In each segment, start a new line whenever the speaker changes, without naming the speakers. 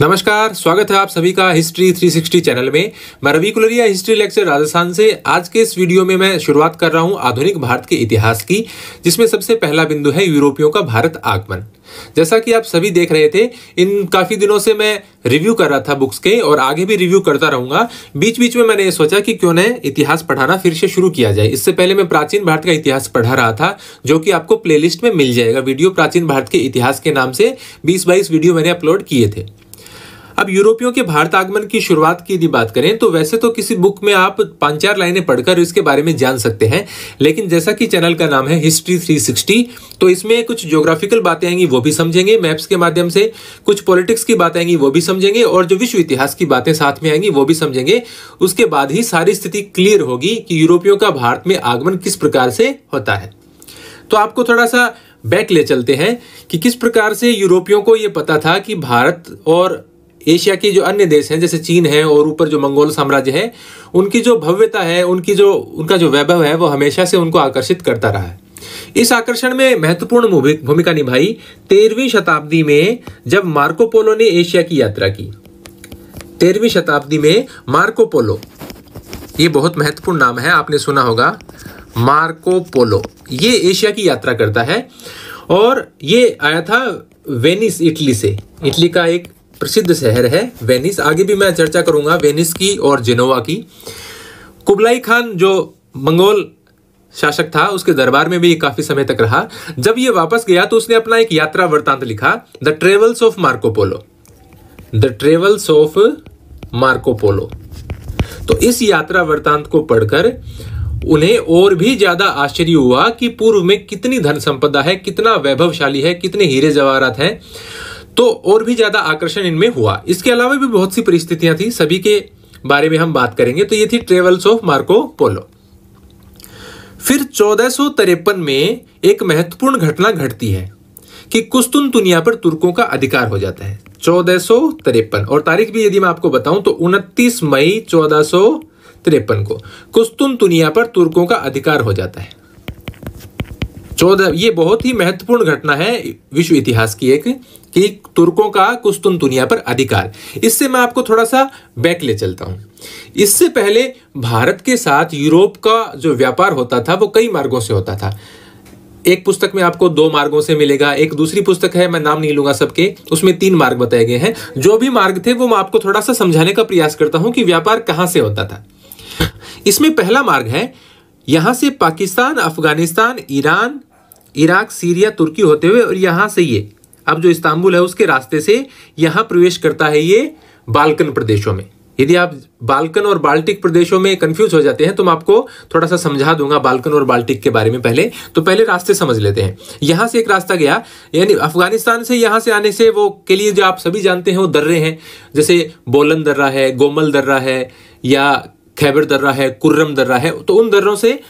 नमस्कार स्वागत है आप सभी का हिस्ट्री 360 चैनल में मैं रवि कुलरिया हिस्ट्री लेक्चर राजस्थान से आज के इस वीडियो में मैं शुरुआत कर रहा हूं आधुनिक भारत के इतिहास की जिसमें सबसे पहला बिंदु है यूरोपियों का भारत आगमन जैसा कि आप सभी देख रहे थे इन काफ़ी दिनों से मैं रिव्यू कर रहा था बुक्स के और आगे भी रिव्यू करता रहूंगा बीच बीच में मैंने ये सोचा कि क्यों न इतिहास पढ़ाना फिर से शुरू किया जाए इससे पहले मैं प्राचीन भारत का इतिहास पढ़ा रहा था जो कि आपको प्लेलिस्ट में मिल जाएगा वीडियो प्राचीन भारत के इतिहास के नाम से बीस बाईस वीडियो मैंने अपलोड किए थे अब यूरोपियों के भारत आगमन की शुरुआत की यदि बात करें तो वैसे तो किसी बुक में आप पांच चार लाइनें पढ़कर इसके बारे में जान सकते हैं लेकिन जैसा कि चैनल का नाम है हिस्ट्री 360 तो इसमें कुछ ज्योग्राफिकल बातें आएंगी वो भी समझेंगे मैप्स के माध्यम से कुछ पॉलिटिक्स की बातें आएंगी वो भी समझेंगे और जो विश्व इतिहास की बातें साथ में आएंगी वो भी समझेंगे उसके बाद ही सारी स्थिति क्लियर होगी कि यूरोपियों का भारत में आगमन किस प्रकार से होता है तो आपको थोड़ा सा बैक ले चलते हैं कि किस प्रकार से यूरोपियों को ये पता था कि भारत और एशिया के जो अन्य देश हैं जैसे चीन है और ऊपर जो मंगोल साम्राज्य है उनकी जो भव्यता है उनकी जो उनका जो वैभव है वो हमेशा से उनको आकर्षित करता रहा है इस आकर्षण में महत्वपूर्ण भूमिका निभाई तेरहवीं शताब्दी में जब मार्कोपोलो ने एशिया की यात्रा की तेरहवीं शताब्दी में मार्कोपोलो ये बहुत महत्वपूर्ण नाम है आपने सुना होगा मार्कोपोलो ये एशिया की यात्रा करता है और ये आया था वेनिस इटली से इटली का एक प्रसिद्ध शहर है वेनिस आगे भी मैं चर्चा करूंगा वेनिस की और जिनोवा की कुबलाई खान जो मंगोल शासक था उसके दरबार में भी काफी समय तक रहा जब ये वापस गया तो उसने अपना एक यात्रा वृतांत लिखा the travels of Marco Polo the travels of Marco Polo तो इस यात्रा वृतांत को पढ़कर उन्हें और भी ज्यादा आश्चर्य हुआ कि पूर्व में कितनी धन संपदा है कितना वैभवशाली है कितने हीरे जवाहरात हैं तो और भी ज्यादा आकर्षण इनमें हुआ इसके अलावा भी बहुत सी परिस्थितियां थी सभी के बारे में हम बात करेंगे तो ये थी ट्रेवल्स ऑफ मार्को पोलो फिर चौदह में एक महत्वपूर्ण घटना घटती है कि कुस्तुन दुनिया पर तुर्कों का अधिकार हो जाता है चौदह और तारीख भी यदि मैं आपको बताऊं तो 29 मई चौदह को कुस्तुन दुनिया पर तुर्कों का अधिकार हो जाता है चौदह ये बहुत ही महत्वपूर्ण घटना है विश्व इतिहास की एक कि तुर्कों का कुस्तुन दुनिया पर अधिकार इससे मैं आपको थोड़ा सा बैक ले चलता हूँ इससे पहले भारत के साथ यूरोप का जो व्यापार होता था वो कई मार्गों से होता था एक पुस्तक में आपको दो मार्गों से मिलेगा एक दूसरी पुस्तक है मैं नाम नहीं लूंगा सबके उसमें तीन मार्ग बताए गए हैं जो भी मार्ग थे वो मैं आपको थोड़ा सा समझाने का प्रयास करता हूं कि व्यापार कहां से होता था इसमें पहला मार्ग है यहां से Pakistan Afghanistan Iran Iraq Syria तुर्की होते हुए और यहाँ से ये अब जो इस्तांबुल है उसके रास्ते से यहाँ प्रवेश करता है ये बाल्कन प्रदेशों में यदि आप बाल्कन और बाल्टिक प्रदेशों में कंफ्यूज हो जाते हैं तो मैं आपको थोड़ा सा समझा दूंगा बाल्कन और बाल्टिक के बारे में पहले तो पहले रास्ते समझ लेते हैं यहाँ से एक रास्ता गया यानी अफगानिस्तान से यहाँ से आने से वो के लिए जो आप सभी जानते हैं वो दर्रे हैं जैसे बोलन दर्रा है गोमल दर्रा है या खैबर दर्रा है कुर्रम दर्रा है तो उन दर्रों से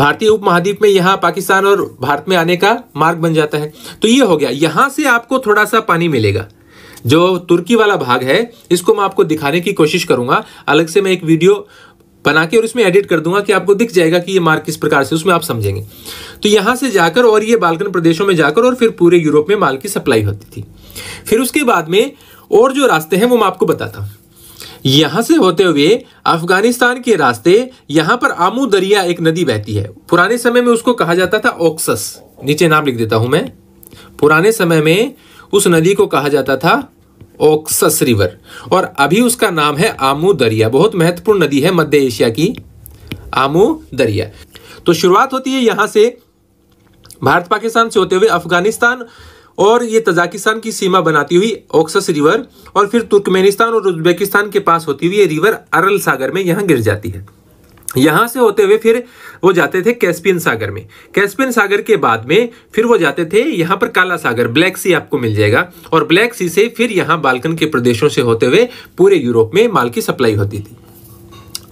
भारतीय उपमहाद्वीप में यहाँ पाकिस्तान और भारत में आने का मार्ग बन जाता है तो ये हो गया यहां से आपको थोड़ा सा पानी मिलेगा जो तुर्की वाला भाग है इसको मैं आपको दिखाने की कोशिश करूंगा अलग से मैं एक वीडियो बना के और इसमें एडिट कर दूंगा कि आपको दिख जाएगा कि ये मार्ग किस प्रकार से उसमें आप समझेंगे तो यहाँ से जाकर और ये बालकन प्रदेशों में जाकर और फिर पूरे यूरोप में माल की सप्लाई होती थी फिर उसके बाद में और जो रास्ते हैं वो मैं आपको बताता हूँ यहाँ से होते हुए अफगानिस्तान के रास्ते यहाँ पर आमू दरिया एक नदी बहती है पुराने समय में उसको कहा जाता था ओक्सस नीचे नाम लिख देता हूं मैं पुराने समय में उस नदी को कहा जाता था ओक्सस रिवर और अभी उसका नाम है आमू दरिया बहुत महत्वपूर्ण नदी है मध्य एशिया की आमू दरिया तो शुरुआत होती है यहां से भारत पाकिस्तान से होते हुए अफगानिस्तान और ये तजाकिस्तान की सीमा बनाती हुई ओक्सस रिवर और फिर तुर्कमेनिस्तान और उज्बेकिस्तान के पास होती हुई ये रिवर अरल सागर में यहाँ गिर जाती है यहाँ से होते हुए फिर वो जाते थे कैस्पियन सागर में कैस्पियन सागर के बाद में फिर वो जाते थे यहाँ पर काला सागर ब्लैक सी आपको मिल जाएगा और ब्लैक सी से फिर यहाँ बालकन के प्रदेशों से होते हुए पूरे यूरोप में माल की सप्लाई होती थी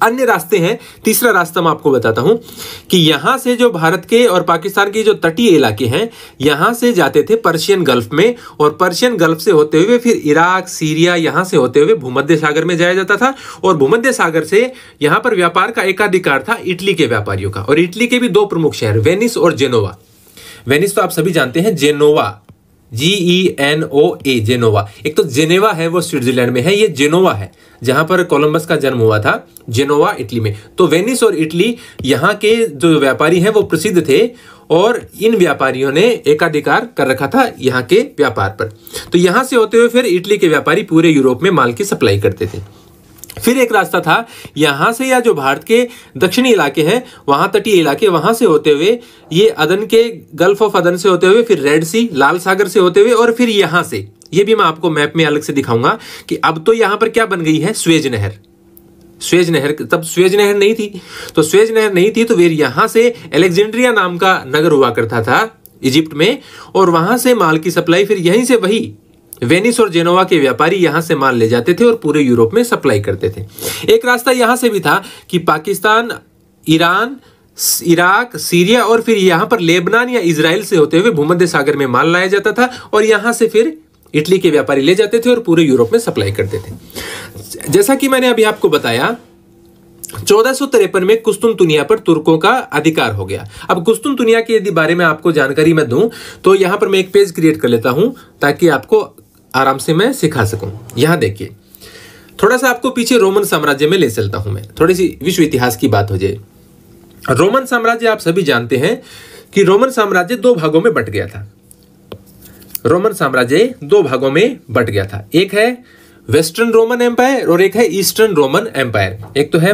अन्य रास्ते हैं तीसरा रास्ता मैं आपको बताता हूं कि यहां से जो भारत के और पाकिस्तान के जो तटीय इलाके हैं यहां से जाते थे पर्शियन गल्फ में और पर्शियन गल्फ से होते हुए फिर इराक सीरिया यहां से होते हुए भूमध्य सागर में जाया जाता था और भूमध्य सागर से यहां पर व्यापार का एकाधिकार था इटली के व्यापारियों का और इटली के भी दो प्रमुख शहर वेनिस और जेनोवा वेनिस तो आप सभी जानते हैं Genoa G E N O A Genoa एक तो जेनेवा है वो स्विट्जरलैंड में है ये जेनोवा है जहां पर कोलंबस का जन्म हुआ था जेनोवा इटली में तो वेनिस और इटली यहाँ के जो व्यापारी हैं वो प्रसिद्ध थे और इन व्यापारियों ने एकाधिकार कर रखा था यहाँ के व्यापार पर तो यहाँ से होते हुए फिर इटली के व्यापारी पूरे यूरोप में माल की सप्लाई करते थे फिर एक रास्ता था यहाँ से या जो भारत के दक्षिणी इलाके हैं वहाँ तटीय इलाके वहाँ से होते हुए ये अदन के गल्फ ऑफ अदन से होते हुए फिर रेड सी लाल सागर से होते हुए और फिर यहाँ से ये भी मैं आपको मैप में अलग से दिखाऊंगा कि अब तो यहां पर क्या बन गई है स्वेज नहर स्वेज नहर तब स्वेज नहर नहीं थी तो स्वेज नहर नहीं थी तो वे यहां से एलेक्जेंड्रिया नाम का नगर हुआ करता था इजिप्ट में और वहां से माल की सप्लाई फिर यहीं से वही वेनिस और जेनोवा के व्यापारी यहां से माल ले जाते थे और पूरे यूरोप में सप्लाई करते थे एक रास्ता यहां से भी था कि पाकिस्तान ईरान इराक सीरिया और फिर यहां पर लेबनान या इसराइल से होते हुए भूमध्य सागर में माल लाया जाता था और यहां से फिर इटली के व्यापारी ले जाते थे और पूरे यूरोप में सप्लाई करते थे जैसा कि मैंने अभी आपको बताया चौदह में कुस्तुन दुनिया पर तुर्कों का अधिकार हो गया अब कुस्तुन दुनिया के यदि बारे में आपको जानकारी मैं दूं तो यहां पर मैं एक पेज क्रिएट कर लेता हूं ताकि आपको आराम से मैं सिखा सकूं यहां देखिए थोड़ा सा आपको पीछे रोमन साम्राज्य में ले चलता हूं मैं थोड़ी सी विश्व इतिहास की बात हो जाए रोमन साम्राज्य आप सभी जानते हैं कि रोमन साम्राज्य दो भागों में बट गया था रोमन साम्राज्य दो भागों में बट गया था एक है वेस्टर्न रोमन एम्पायर और एक है ईस्टर्न रोमन एम्पायर एक तो है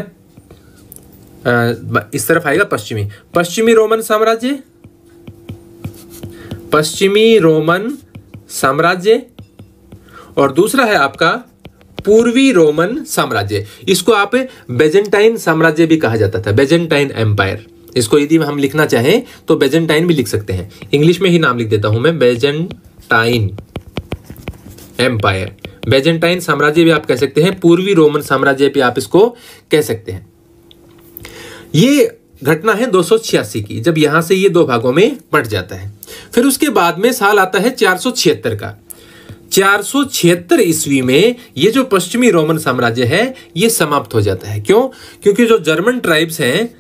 इस तरफ आएगा पश्चिमी पश्चिमी रोमन साम्राज्य पश्चिमी रोमन साम्राज्य और दूसरा है आपका पूर्वी रोमन साम्राज्य इसको आप बेजेंटाइन साम्राज्य भी कहा जाता था बेजेंटाइन एम्पायर इसको यदि हम लिखना चाहें तो बेजेंटाइन भी लिख सकते हैं इंग्लिश में ही नाम लिख देता हूं मैं बेजेंट बेजेंटाइन एम्पायर बेजेंटाइन साम्राज्य भी आप कह सकते हैं पूर्वी रोमन साम्राज्य भी आप इसको कह सकते हैं ये घटना है दो की जब यहां से ये दो भागों में बट जाता है फिर उसके बाद में साल आता है चार का चार सौ ईस्वी में ये जो पश्चिमी रोमन साम्राज्य है ये समाप्त हो जाता है क्यों क्योंकि जो जर्मन ट्राइब्स हैं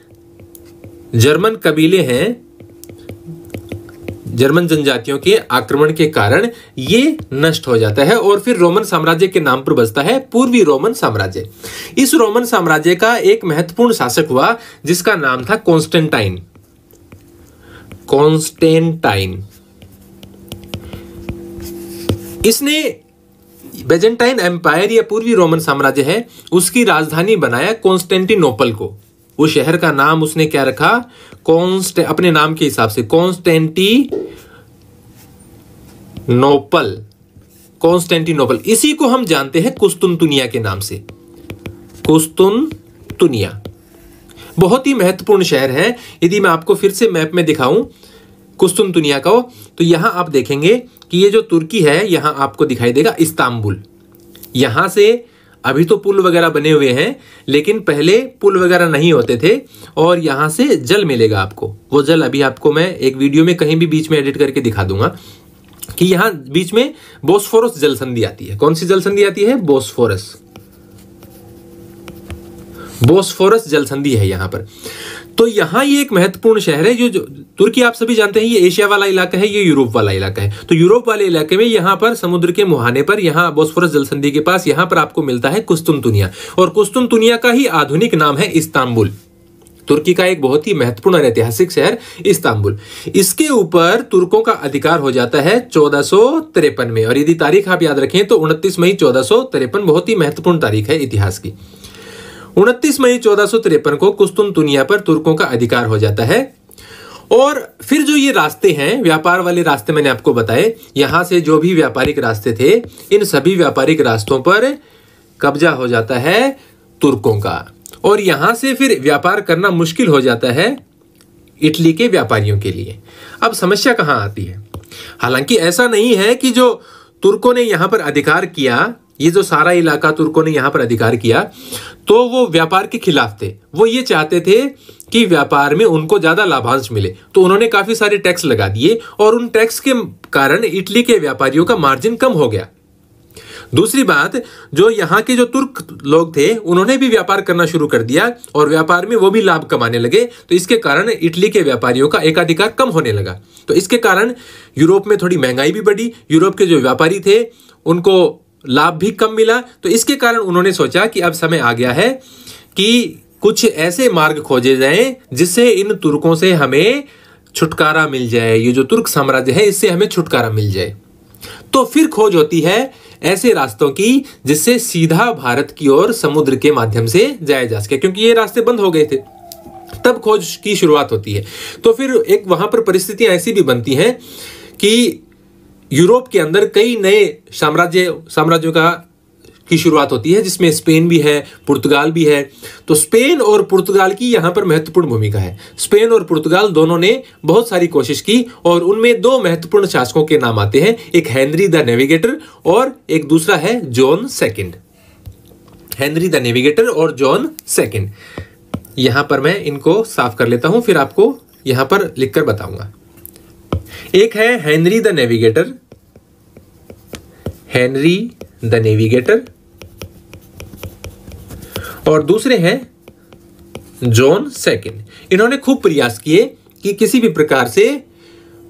जर्मन कबीले हैं जर्मन जनजातियों के आक्रमण के कारण ये नष्ट हो जाता है और फिर रोमन साम्राज्य के नाम पर बसता है पूर्वी रोमन साम्राज्य इस रोमन साम्राज्य का एक महत्वपूर्ण शासक हुआ जिसका नाम था कॉन्स्टेंटाइन कॉन्स्टेंटाइन इसने बेजेंटाइन एम्पायर या पूर्वी रोमन साम्राज्य है उसकी राजधानी बनाया कॉन्स्टेंटिनोपल को वो शहर का नाम उसने क्या रखा कॉन्स्ट अपने नाम के हिसाब से कॉन्स्टेंटी नोपल कॉन्स्टेंटिनोपल इसी को हम जानते हैं कुस्तुन तुनिया के नाम से कुस्तुन तुनिया बहुत ही महत्वपूर्ण शहर है यदि मैं आपको फिर से मैप में दिखाऊं कुस्तुन तुनिया का तो यहां आप देखेंगे कि ये जो तुर्की है यहां आपको दिखाई देगा इस्तांबुल यहां से अभी तो पुल वगैरह बने हुए हैं लेकिन पहले पुल वगैरह नहीं होते थे और यहाँ से जल मिलेगा आपको वो जल अभी आपको मैं एक वीडियो में कहीं भी बीच में एडिट करके दिखा दूंगा कि यहाँ बीच में बोस्फोरस जल संधि आती है कौन सी जल संधि आती है बोस्फोरस बोस्फोरस जल संधि है यहाँ पर तो यहाँ ये एक महत्वपूर्ण शहर है जो, जो तुर्की आप सभी जानते हैं ये एशिया वाला इलाका है ये यूरोप वाला इलाका है तो यूरोप वाले इलाके में यहाँ पर समुद्र के मुहाने पर यहाँ बोस्फोरस जलसंधि के पास यहाँ पर आपको मिलता है कुस्तुन तुनिया और कुस्तुन तुनिया का ही आधुनिक नाम है इस्तांबुल तुर्की का एक बहुत ही महत्वपूर्ण और ऐतिहासिक शहर इस्तांबुल इसके ऊपर तुर्कों का अधिकार हो जाता है चौदह में और यदि तारीख आप याद रखें तो उनतीस मई चौदह बहुत ही महत्वपूर्ण तारीख है इतिहास की उनतीस मई चौदह को कुस्तुन दुनिया पर तुर्कों का अधिकार हो जाता है और फिर जो ये रास्ते हैं व्यापार वाले रास्ते मैंने आपको बताए यहाँ से जो भी व्यापारिक रास्ते थे इन सभी व्यापारिक रास्तों पर कब्जा हो जाता है तुर्कों का और यहाँ से फिर व्यापार करना मुश्किल हो जाता है इटली के व्यापारियों के लिए अब समस्या कहाँ आती है हालांकि ऐसा नहीं है कि जो तुर्कों ने यहाँ पर अधिकार किया ये जो सारा इलाका तुर्कों ने यहाँ पर अधिकार किया तो वो व्यापार के खिलाफ थे वो ये चाहते थे कि व्यापार में उनको ज़्यादा लाभांश मिले तो उन्होंने काफ़ी सारे टैक्स लगा दिए और उन टैक्स के कारण इटली के व्यापारियों का मार्जिन कम हो गया दूसरी बात जो यहाँ के जो तुर्क लोग थे उन्होंने भी व्यापार करना शुरू कर दिया और व्यापार में वो भी लाभ कमाने लगे तो इसके कारण इटली के व्यापारियों का एकाधिकार कम होने लगा तो इसके कारण यूरोप में थोड़ी महंगाई भी बढ़ी यूरोप के जो व्यापारी थे उनको लाभ भी कम मिला तो इसके कारण उन्होंने सोचा कि अब समय आ गया है कि कुछ ऐसे मार्ग खोजे जाएं जिससे इन तुर्कों से हमें छुटकारा मिल जाए ये जो तुर्क साम्राज्य है इससे हमें छुटकारा मिल जाए तो फिर खोज होती है ऐसे रास्तों की जिससे सीधा भारत की ओर समुद्र के माध्यम से जाया जा सके क्योंकि ये रास्ते बंद हो गए थे तब खोज की शुरुआत होती है तो फिर एक वहां पर परिस्थितियां ऐसी भी बनती हैं कि यूरोप के अंदर कई नए साम्राज्य साम्राज्यों का की शुरुआत होती है जिसमें स्पेन भी है पुर्तगाल भी है तो स्पेन और पुर्तगाल की यहाँ पर महत्वपूर्ण भूमिका है स्पेन और पुर्तगाल दोनों ने बहुत सारी कोशिश की और उनमें दो महत्वपूर्ण शासकों के नाम आते हैं एक हेनरी द नेविगेटर और एक दूसरा है John second Henry the navigator और जॉन सेकेंड यहाँ पर मैं इनको साफ कर लेता हूँ फिर आपको यहाँ पर लिखकर बताऊंगा एक है Henry the navigator Henry the navigator और दूसरे हैं जॉन सेकेंड इन्होंने खूब प्रयास किए कि किसी भी प्रकार से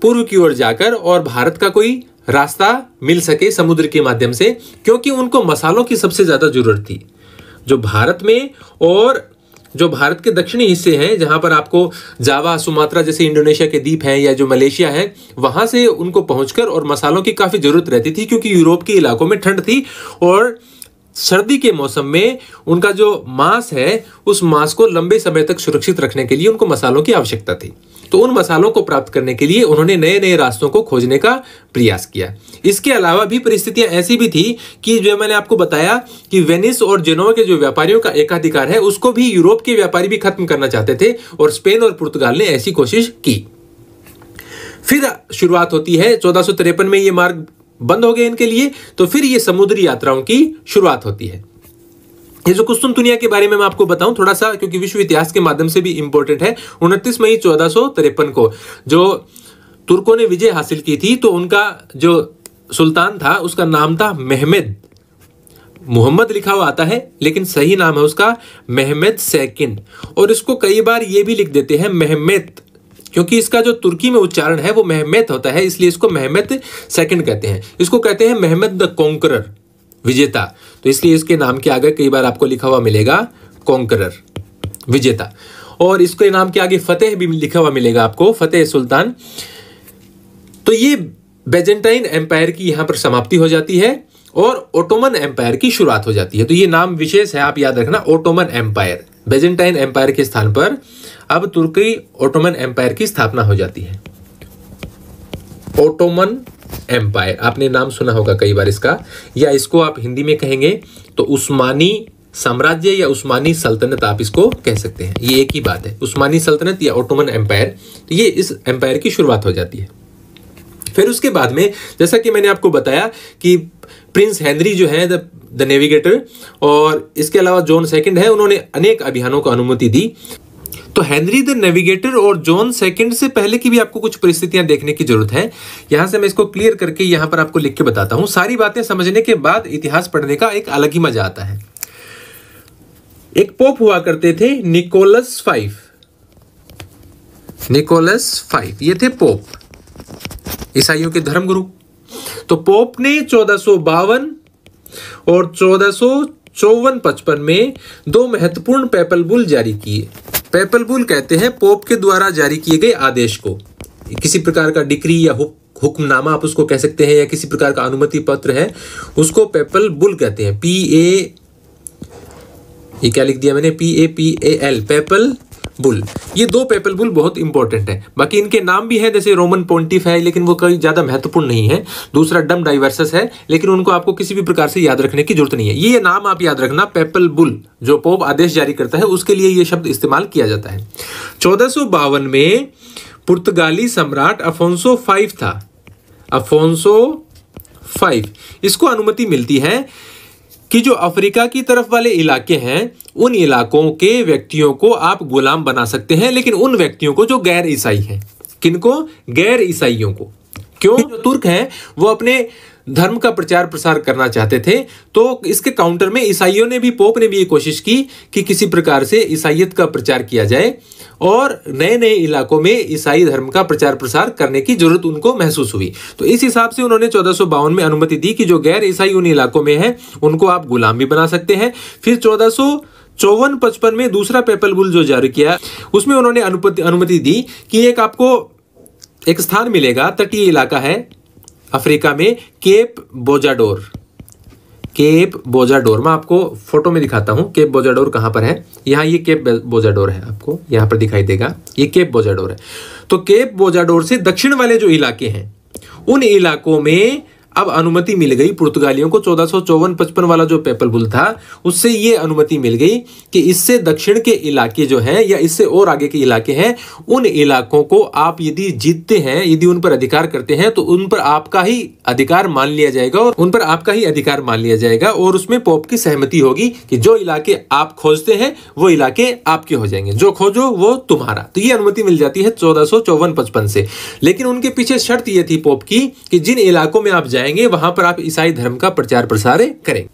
पूर्व की ओर जाकर और भारत का कोई रास्ता मिल सके समुद्र के माध्यम से क्योंकि उनको मसालों की सबसे ज़्यादा ज़रूरत थी जो भारत में और जो भारत के दक्षिणी हिस्से हैं जहां पर आपको जावा सुमात्रा जैसे इंडोनेशिया के द्वीप हैं या जो मलेशिया है वहां से उनको पहुंचकर और मसालों की काफ़ी ज़रूरत रहती थी क्योंकि यूरोप के इलाकों में ठंड थी और सर्दी के मौसम में उनका जो मांस है उस मांस को लंबे समय तक सुरक्षित रखने के लिए उनको मसालों की आवश्यकता थी तो उन मसालों को प्राप्त करने के लिए उन्होंने नए नए रास्तों को खोजने का प्रयास किया इसके अलावा भी परिस्थितियां ऐसी भी थी कि जो मैंने आपको बताया कि वेनिस और जेनो के जो व्यापारियों का एकाधिकार है उसको भी यूरोप के व्यापारी भी खत्म करना चाहते थे और स्पेन और पुर्तगाल ने ऐसी कोशिश की फिर शुरुआत होती है चौदह में ये मार्ग बंद हो गए इनके लिए तो फिर ये समुद्री यात्राओं की शुरुआत होती है ये जो कुस्तुम दुनिया के बारे में मैं आपको बताऊं थोड़ा सा क्योंकि विश्व इतिहास के माध्यम से भी इंपॉर्टेंट है उनतीस मई चौदह को जो तुर्कों ने विजय हासिल की थी तो उनका जो सुल्तान था उसका नाम था मेहमेद मोहम्मद लिखा हुआ आता है लेकिन सही नाम है उसका मेहमेद सेकिन और इसको कई बार ये भी लिख देते हैं मेहमेद क्योंकि इसका जो तुर्की में उच्चारण है वो मेहमेत होता है इसलिए इसको मेहमेत सेकंड कहते हैं इसको कहते हैं मेहमेत द कॉन्करर विजेता तो इसलिए इसके नाम के आगे कई बार आपको लिखा हुआ मिलेगा कोंकरर विजेता और इसके नाम के आगे फतेह भी लिखा हुआ मिलेगा आपको फतेह सुल्तान तो ये बेजेंटाइन एम्पायर की यहां पर समाप्ति हो जाती है और ओटोमन एम्पायर की शुरुआत हो जाती है तो ये नाम विशेष है आप याद रखना ओटोमन एम्पायर बेजेंटाइन एम्पायर के स्थान पर अब तुर्की ओटोमन एम्पायर की स्थापना हो जाती है ओटोमन एम्पायर आपने नाम सुना होगा कई बार इसका या इसको आप हिंदी में कहेंगे तो उस्मानी साम्राज्य या उस्मानी सल्तनत आप इसको कह सकते हैं ये एक ही बात है उस्मानी सल्तनत या ओटोमन तो एम्पायर ये इस एम्पायर की शुरुआत हो जाती है फिर उसके बाद में जैसा कि मैंने आपको बताया कि प्रिंस हेनरी जो है द द नेविगेटर और इसके अलावा जॉन सेकंड है उन्होंने अनेक अभियानों को अनुमति दी तो हेनरी द नेविगेटर और जॉन सेकेंड से पहले की भी आपको कुछ परिस्थितियां देखने की जरूरत है यहां से मैं इसको क्लियर करके यहां पर आपको लिख के बताता हूं सारी बातें समझने के बाद इतिहास पढ़ने का एक अलग ही मजा आता है एक पोप हुआ करते थे निकोलस फाइव निकोलस फाइव ये थे पोप ईसाइयों के धर्मगुरु तो पोप ने चौदह और चौदह चौवन पचपन में दो महत्वपूर्ण पैपल बुल जारी किए पेपल बुल कहते हैं पोप के द्वारा जारी किए गए आदेश को किसी प्रकार का डिक्री या हुक, हुक्मनामा आप उसको कह सकते हैं या किसी प्रकार का अनुमति पत्र है उसको पेपल बुल कहते हैं पी ए ये क्या लिख दिया मैंने P A P A L papal bull ये दो पेपल बुल बहुत इंपॉर्टेंट है बाकी इनके नाम भी है जैसे रोमन पोन्टिफ है लेकिन वो कहीं ज़्यादा महत्वपूर्ण नहीं है दूसरा डम डाइवर्सस है लेकिन उनको आपको किसी भी प्रकार से याद रखने की जरूरत नहीं है ये नाम आप याद रखना पेपल बुल जो पोप आदेश जारी करता है उसके लिए ये शब्द इस्तेमाल किया जाता है चौदह में पुर्तगाली सम्राट अफोंसो फाइव था अफोंसो फाइव इसको अनुमति मिलती है कि जो अफ्रीका की तरफ वाले इलाके हैं उन इलाकों के व्यक्तियों को आप गुलाम बना सकते हैं लेकिन उन व्यक्तियों को जो गैर ईसाई हैं किनको गैर ईसाइयों को क्यों जो तुर्क हैं वो अपने धर्म का प्रचार प्रसार करना चाहते थे तो इसके काउंटर में ईसाइयों ने भी पोप ने भी ये कोशिश की कि किसी प्रकार से ईसाइयत का प्रचार किया जाए और नए नए इलाकों में ईसाई धर्म का प्रचार प्रसार करने की जरूरत उनको महसूस हुई तो इस हिसाब से उन्होंने चौदह में अनुमति दी कि जो गैर ईसाई उन इलाकों में है उनको आप गुलाम भी बना सकते हैं फिर चौदह चौवन पचपन में दूसरा पेपल बुल जो जारी किया उसमें उन्होंने अनुमति दी कि एक आपको एक स्थान मिलेगा तटीय इलाका है अफ्रीका में केप बोजाडोर केप बोजाडोर मैं आपको फोटो में दिखाता हूँ केप बोजाडोर कहाँ पर है यहाँ ये केप बोजाडोर है आपको यहाँ पर दिखाई देगा ये केप बोजाडोर है तो केप बोजाडोर से दक्षिण वाले जो इलाके हैं उन इलाकों में अब अनुमति मिल गई पुर्तगालियों को चौदह सौ पचपन वाला जो पेपल बुल था उससे ये अनुमति मिल गई कि इससे दक्षिण के इलाके जो हैं या इससे और आगे के इलाके हैं उन इलाकों को आप यदि जीतते हैं यदि उन पर अधिकार करते हैं तो उन पर आपका ही अधिकार मान लिया जाएगा और उन पर आपका ही अधिकार मान लिया जाएगा और उसमें पोप की सहमति होगी कि जो इलाके आप खोजते हैं वो इलाके आपके हो जाएंगे जो खोजो वो तुम्हारा तो ये अनुमति मिल जाती है चौदह सौ पचपन से लेकिन उनके पीछे शर्त यह थी पोप की कि जिन इलाकों में आप जाए जाएंगे वहां पर आप ईसाई धर्म का प्रचार प्रसार करें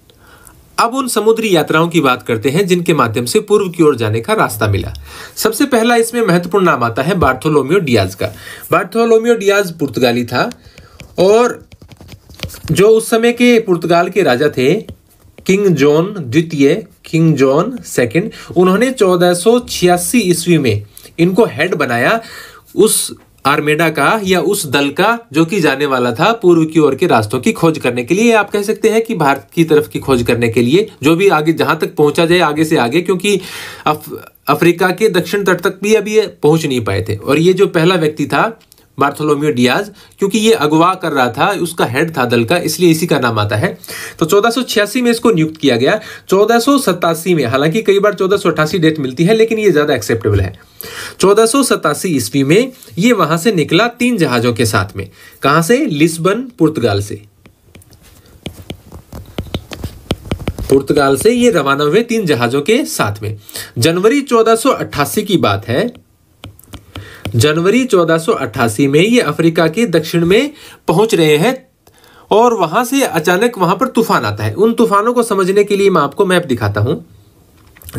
अब उन समुद्री यात्राओं की बात करते हैं जिनके माध्यम से पूर्व की ओर जाने का रास्ता मिला सबसे पहला इसमें महत्वपूर्ण नाम आता है बार्थोलोमियो डियाज का बार्थोलोमियो डियाज पुर्तगाली था और जो उस समय के पुर्तगाल के राजा थे किंग जॉन द्वितीय किंग जॉन सेकंड उन्होंने 1486 ईस्वी में इनको हेड बनाया उस आर्मेडा का या उस दल का जो कि जाने वाला था पूर्व की ओर के रास्तों की खोज करने के लिए आप कह सकते हैं कि भारत की तरफ की खोज करने के लिए जो भी आगे जहां तक पहुंचा जाए आगे से आगे क्योंकि अफ, अफ्रीका के दक्षिण तट तक भी अभी पहुंच नहीं पाए थे और ये जो पहला व्यक्ति था बार्थोलोमियो डियाज क्योंकि ये अगवा कर रहा था उसका हेड था दल का इसलिए इसी का नाम आता है तो चौदह में इसको नियुक्त किया गया चौदह में हालांकि कई बार चौदह डेट मिलती है लेकिन ये ज़्यादा एक्सेप्टेबल है चौदह ईस्वी में ये वहां से निकला तीन जहाज़ों के साथ में कहाँ से लिस्बन पुर्तगाल से पुर्तगाल से ये रवाना हुए तीन जहाज़ों के साथ में जनवरी 1488 की बात है जनवरी 1488 में ये अफ्रीका के दक्षिण में पहुंच रहे हैं और वहां से अचानक वहां पर तूफान आता है उन तूफानों को समझने के लिए मैं आपको मैप दिखाता हूं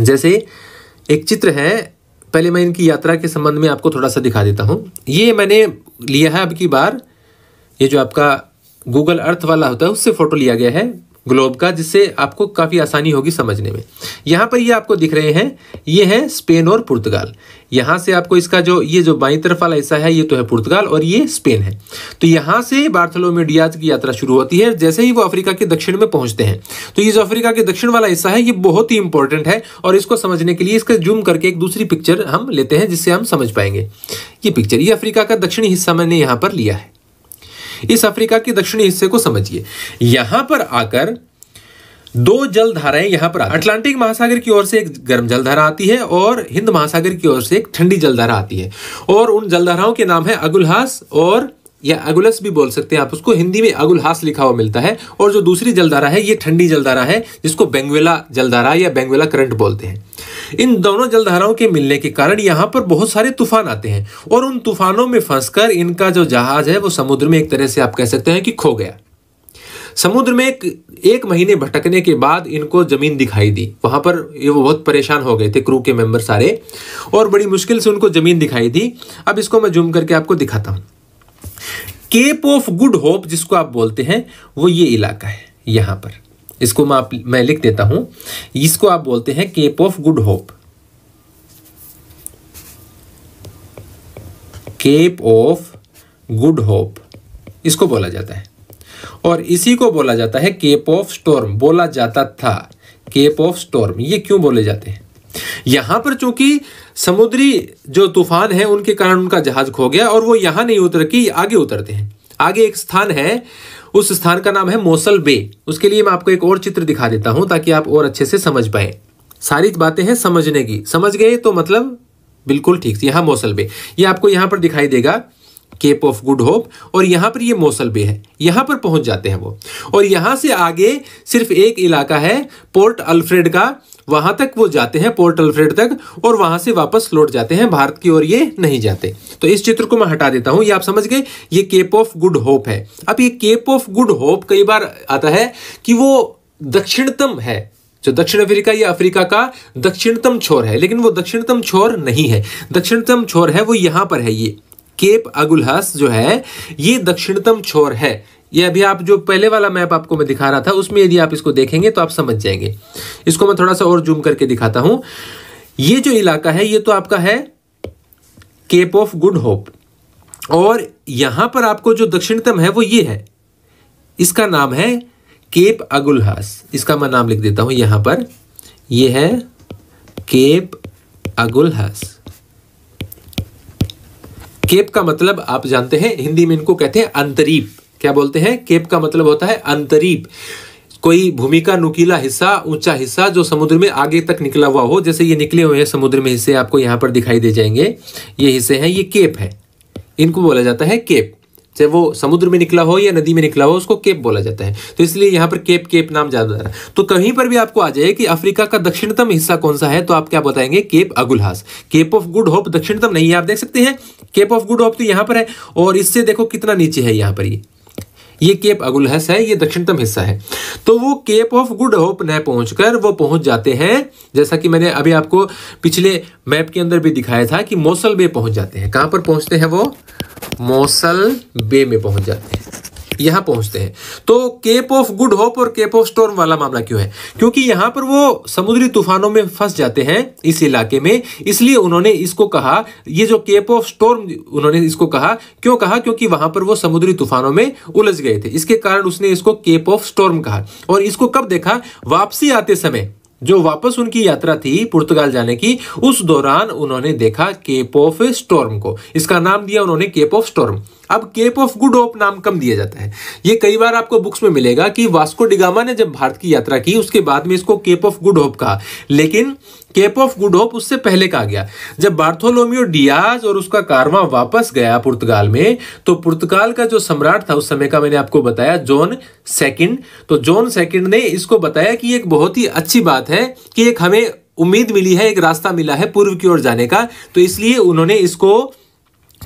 जैसे एक चित्र है पहले मैं इनकी यात्रा के संबंध में आपको थोड़ा सा दिखा देता हूं ये मैंने लिया है अब की बार ये जो आपका गूगल अर्थ वाला होता है उससे फ़ोटो लिया गया है ग्लोब का जिससे आपको काफ़ी आसानी होगी समझने में यहाँ पर ये आपको दिख रहे हैं ये है स्पेन और पुर्तगाल यहाँ से आपको इसका जो ये जो बाई तरफ वाला हिस्सा है ये तो है पुर्तगाल और ये स्पेन है तो यहाँ से बार्थलोमे डियाज की यात्रा शुरू होती है जैसे ही वो अफ्रीका के दक्षिण में पहुँचते हैं तो ये जो अफ्रीका के दक्षिण वाला हिस्सा है ये बहुत ही इंपॉर्टेंट है और इसको समझने के लिए इसका जूम करके एक दूसरी पिक्चर हम लेते हैं जिससे हम समझ पाएंगे ये पिक्चर ये अफ्रीका का दक्षिणी हिस्सा मैंने यहाँ पर लिया है इस अफ्रीका के दक्षिणी हिस्से को समझिए यहां पर आकर दो जल धाराएं यहां पर अटलांटिक महासागर की ओर से एक गर्म जलधारा आती है और हिंद महासागर की ओर से एक ठंडी जलधारा आती है और उन जलधाराओं के नाम है अगुलहास और या अगुलस भी बोल सकते हैं आप उसको हिंदी में अगुलहास लिखा हुआ मिलता है और जो दूसरी जलधारा है ये ठंडी जलधारा है जिसको बेंगवेला जलधारा या बेंगवेला करंट बोलते हैं इन दोनों जलधाराओं के मिलने के कारण यहाँ पर बहुत सारे तूफान आते हैं और उन तूफानों में फंसकर इनका जो जहाज है वो समुद्र में एक तरह से आप कह सकते हैं कि खो गया समुद्र में एक, एक महीने भटकने के बाद इनको जमीन दिखाई दी वहां पर ये वो बहुत परेशान हो गए थे क्रू के मेंबर सारे और बड़ी मुश्किल से उनको जमीन दिखाई दी अब इसको मैं जूम करके आपको दिखाता हूं केप ऑफ गुड होप जिसको आप बोलते हैं वो ये इलाका है यहां पर इसको मैं मैं लिख देता हूं इसको आप बोलते हैं Cape of Good Hope Cape of Good Hope इसको बोला जाता है और इसी को बोला जाता है केप ऑफ स्टॉर्म बोला जाता था केप ऑफ स्टॉर्म ये क्यों बोले जाते हैं यहां पर चूंकि समुद्री जो तूफान है उनके कारण उनका जहाज खो गया और वो यहां नहीं उतर के आगे उतरते हैं आगे एक स्थान है उस स्थान का नाम है मोसल बे उसके लिए मैं आपको एक और चित्र दिखा देता हूं ताकि आप और अच्छे से समझ पाए सारी बातें हैं समझने की समझ गए तो मतलब बिल्कुल ठीक यहां मोसल बे ये यह आपको यहां पर दिखाई देगा केप ऑफ गुड होप और यहाँ पर ये मोसल बे है यहां पर पहुंच जाते हैं वो और यहाँ से आगे सिर्फ एक इलाका है पोर्ट अल्फ्रेड का वहां तक वो जाते हैं पोर्ट अल्फ्रेड तक और वहां से वापस लौट जाते हैं भारत की ओर ये नहीं जाते तो इस चित्र को मैं हटा देता हूं ये आप समझ गए ये केप ऑफ गुड होप है अब ये केप ऑफ गुड होप कई बार आता है कि वो दक्षिणतम है जो दक्षिण अफ्रीका या अफ्रीका का दक्षिणतम छोर है लेकिन वो दक्षिणतम छोर नहीं है दक्षिणतम छोर है वो यहां पर है ये केप अगुलहस जो है ये दक्षिणतम छोर है ये अभी आप जो पहले वाला मैप आपको मैं दिखा रहा था उसमें यदि आप इसको देखेंगे तो आप समझ जाएंगे इसको मैं थोड़ा सा और जूम करके दिखाता हूं ये जो इलाका है ये तो आपका है केप ऑफ गुड होप और यहां पर आपको जो दक्षिणतम है वो ये है इसका नाम है केप अगुलहस इसका मैं नाम लिख देता हूं यहां पर ये है केप अगुलहस केप का मतलब आप जानते हैं हिंदी में इनको कहते हैं अंतरीप क्या बोलते हैं केप का मतलब होता है अंतरीप कोई भूमि का नुकीला हिस्सा ऊंचा हिस्सा जो समुद्र में आगे तक निकला हुआ हो जैसे ये निकले हुए हैं समुद्र में हिस्से आपको यहां पर दिखाई दे जाएंगे ये हिस्से हैं ये केप है इनको बोला जाता है केप चाहे वो समुद्र में निकला हो या नदी में निकला हो उसको केप बोला जाता है तो इसलिए यहां पर केप केप नाम ज्यादा रहा तो कहीं पर भी आपको आ जाए कि अफ्रीका का दक्षिणतम हिस्सा कौन सा है तो आप क्या बताएंगे Cape Agulhas Cape of Good Hope दक्षिणतम नहीं है आप देख सकते हैं केप ऑफ गुड होप तो यहाँ पर है और इससे देखो कितना नीचे है यहाँ पर ये ये केप अगुलहस है ये दक्षिणतम हिस्सा है तो वो केप ऑफ गुड होप न पहुंचकर वो पहुंच जाते हैं जैसा कि मैंने अभी आपको पिछले मैप के अंदर भी दिखाया था कि मौसल बे पहुंच जाते हैं कहाँ पर पहुंचते हैं वो मौसल बे में पहुंच जाते हैं यहां पहुंचते हैं तो केप ऑफ गुड होप और केप ऑफ स्टोर्म वाला मामला क्यों है क्योंकि यहां पर वो समुद्री तूफानों में फंस जाते हैं इस इलाके में इसलिए उन्होंने इसको कहा ये जो केप ऑफ स्टोर्म उन्होंने इसको कहा क्यों कहा क्योंकि वहां पर वो समुद्री तूफानों में उलझ गए थे इसके कारण उसने इसको केप ऑफ स्टोर्म कहा और इसको कब देखा वापसी आते समय जो वापस उनकी यात्रा थी पुर्तगाल जाने की उस दौरान उन्होंने देखा केप ऑफ स्टोर्म को इसका नाम दिया उन्होंने केप ऑफ स्टोर्म अब केप ऑफ गुड होप नाम कम दिया जाता है ये कई बार आपको बुक्स में मिलेगा कि वास्को डिगामा ने जब भारत की यात्रा की उसके बाद में इसको केप ऑफ गुड होप कहा लेकिन केप ऑफ गुड होप उससे पहले कहा गया जब बार्थोलोमियो डियाज और उसका कारवा वापस गया पुर्तगाल में तो पुर्तगाल का जो सम्राट था उस समय का मैंने आपको बताया जॉन सेकंड तो जॉन सेकंड ने इसको बताया कि एक बहुत ही अच्छी बात है कि एक हमें उम्मीद मिली है एक रास्ता मिला है पूर्व की ओर जाने का तो इसलिए उन्होंने इसको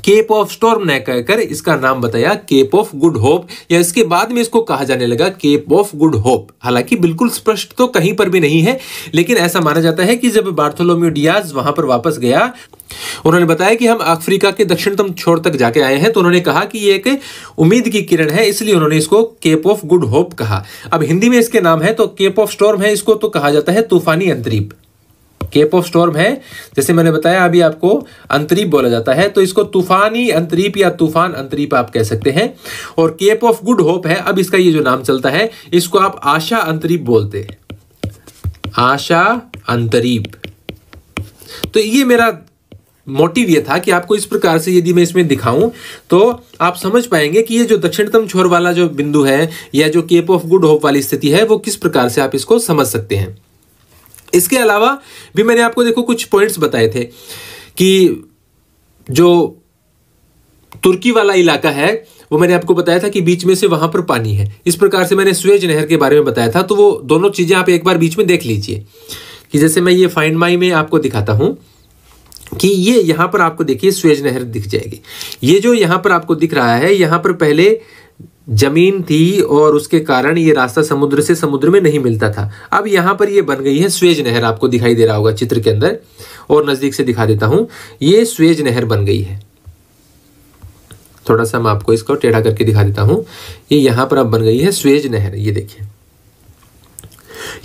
केप ऑफ स्टॉर्म ने कहकर इसका नाम बताया केप ऑफ गुड होप या इसके बाद में इसको कहा जाने लगा केप ऑफ गुड होप हालांकि बिल्कुल स्पष्ट तो कहीं पर भी नहीं है लेकिन ऐसा माना जाता है कि जब बार्थोलोम्यू डियाज वहां पर वापस गया उन्होंने बताया कि हम अफ्रीका के दक्षिणतम छोर तक जाके आए हैं तो उन्होंने कहा कि ये एक उम्मीद की किरण है इसलिए उन्होंने इसको केप ऑफ गुड होप कहा अब हिंदी में इसके नाम है तो केप ऑफ स्टॉर्म है इसको तो कहा जाता है तूफानी अंतरीप केप ऑफ स्टॉर्म है जैसे मैंने बताया अभी आपको अंतरीप बोला जाता है तो इसको तूफानी अंतरीप या तूफान अंतरीप आप कह सकते हैं और केप ऑफ गुड होप है अब इसका ये जो नाम चलता है इसको आप आशा अंतरीप बोलते हैं आशा अंतरीप तो ये मेरा मोटिव ये था कि आपको इस प्रकार से यदि मैं इसमें दिखाऊं तो आप समझ पाएंगे कि ये जो दक्षिणतम छोर वाला जो बिंदु है या जो केप ऑफ गुड होप वाली स्थिति है वो किस प्रकार से आप इसको समझ सकते हैं इसके अलावा भी मैंने आपको देखो कुछ पॉइंट्स बताए थे कि जो तुर्की वाला इलाका है वो मैंने आपको बताया था कि बीच में से वहां पर पानी है इस प्रकार से मैंने स्वेज नहर के बारे में बताया था तो वो दोनों चीजें आप एक बार बीच में देख लीजिए कि जैसे मैं ये फाइंड माई में आपको दिखाता हूं कि ये यहां पर आपको देखिए स्वेज नहर दिख जाएगी ये जो यहां पर आपको दिख रहा है यहां पर पहले जमीन थी और उसके कारण ये रास्ता समुद्र से समुद्र में नहीं मिलता था अब यहां पर ये बन गई है स्वेज नहर आपको दिखाई दे रहा होगा चित्र के अंदर और नज़दीक से दिखा देता हूं ये स्वेज नहर बन गई है थोड़ा सा मैं आपको इसको टेढ़ा करके दिखा देता हूं ये यहां पर अब बन गई है स्वेज नहर ये देखिए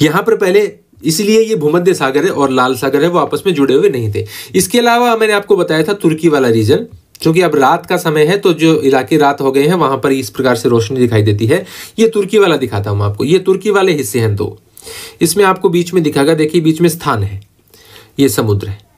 यहां पर पहले इसलिए ये भूमध्य सागर है और लाल सागर है वो आपस में जुड़े हुए नहीं थे इसके अलावा मैंने आपको बताया था तुर्की वाला रीजन क्योंकि अब रात का समय है तो जो इलाके रात हो गए हैं वहां पर इस प्रकार से रोशनी दिखाई देती है ये तुर्की वाला दिखाता हूं आपको ये तुर्की वाले हिस्से हैं दो इसमें आपको बीच में दिखागा देखिए बीच में स्थान है ये समुद्र है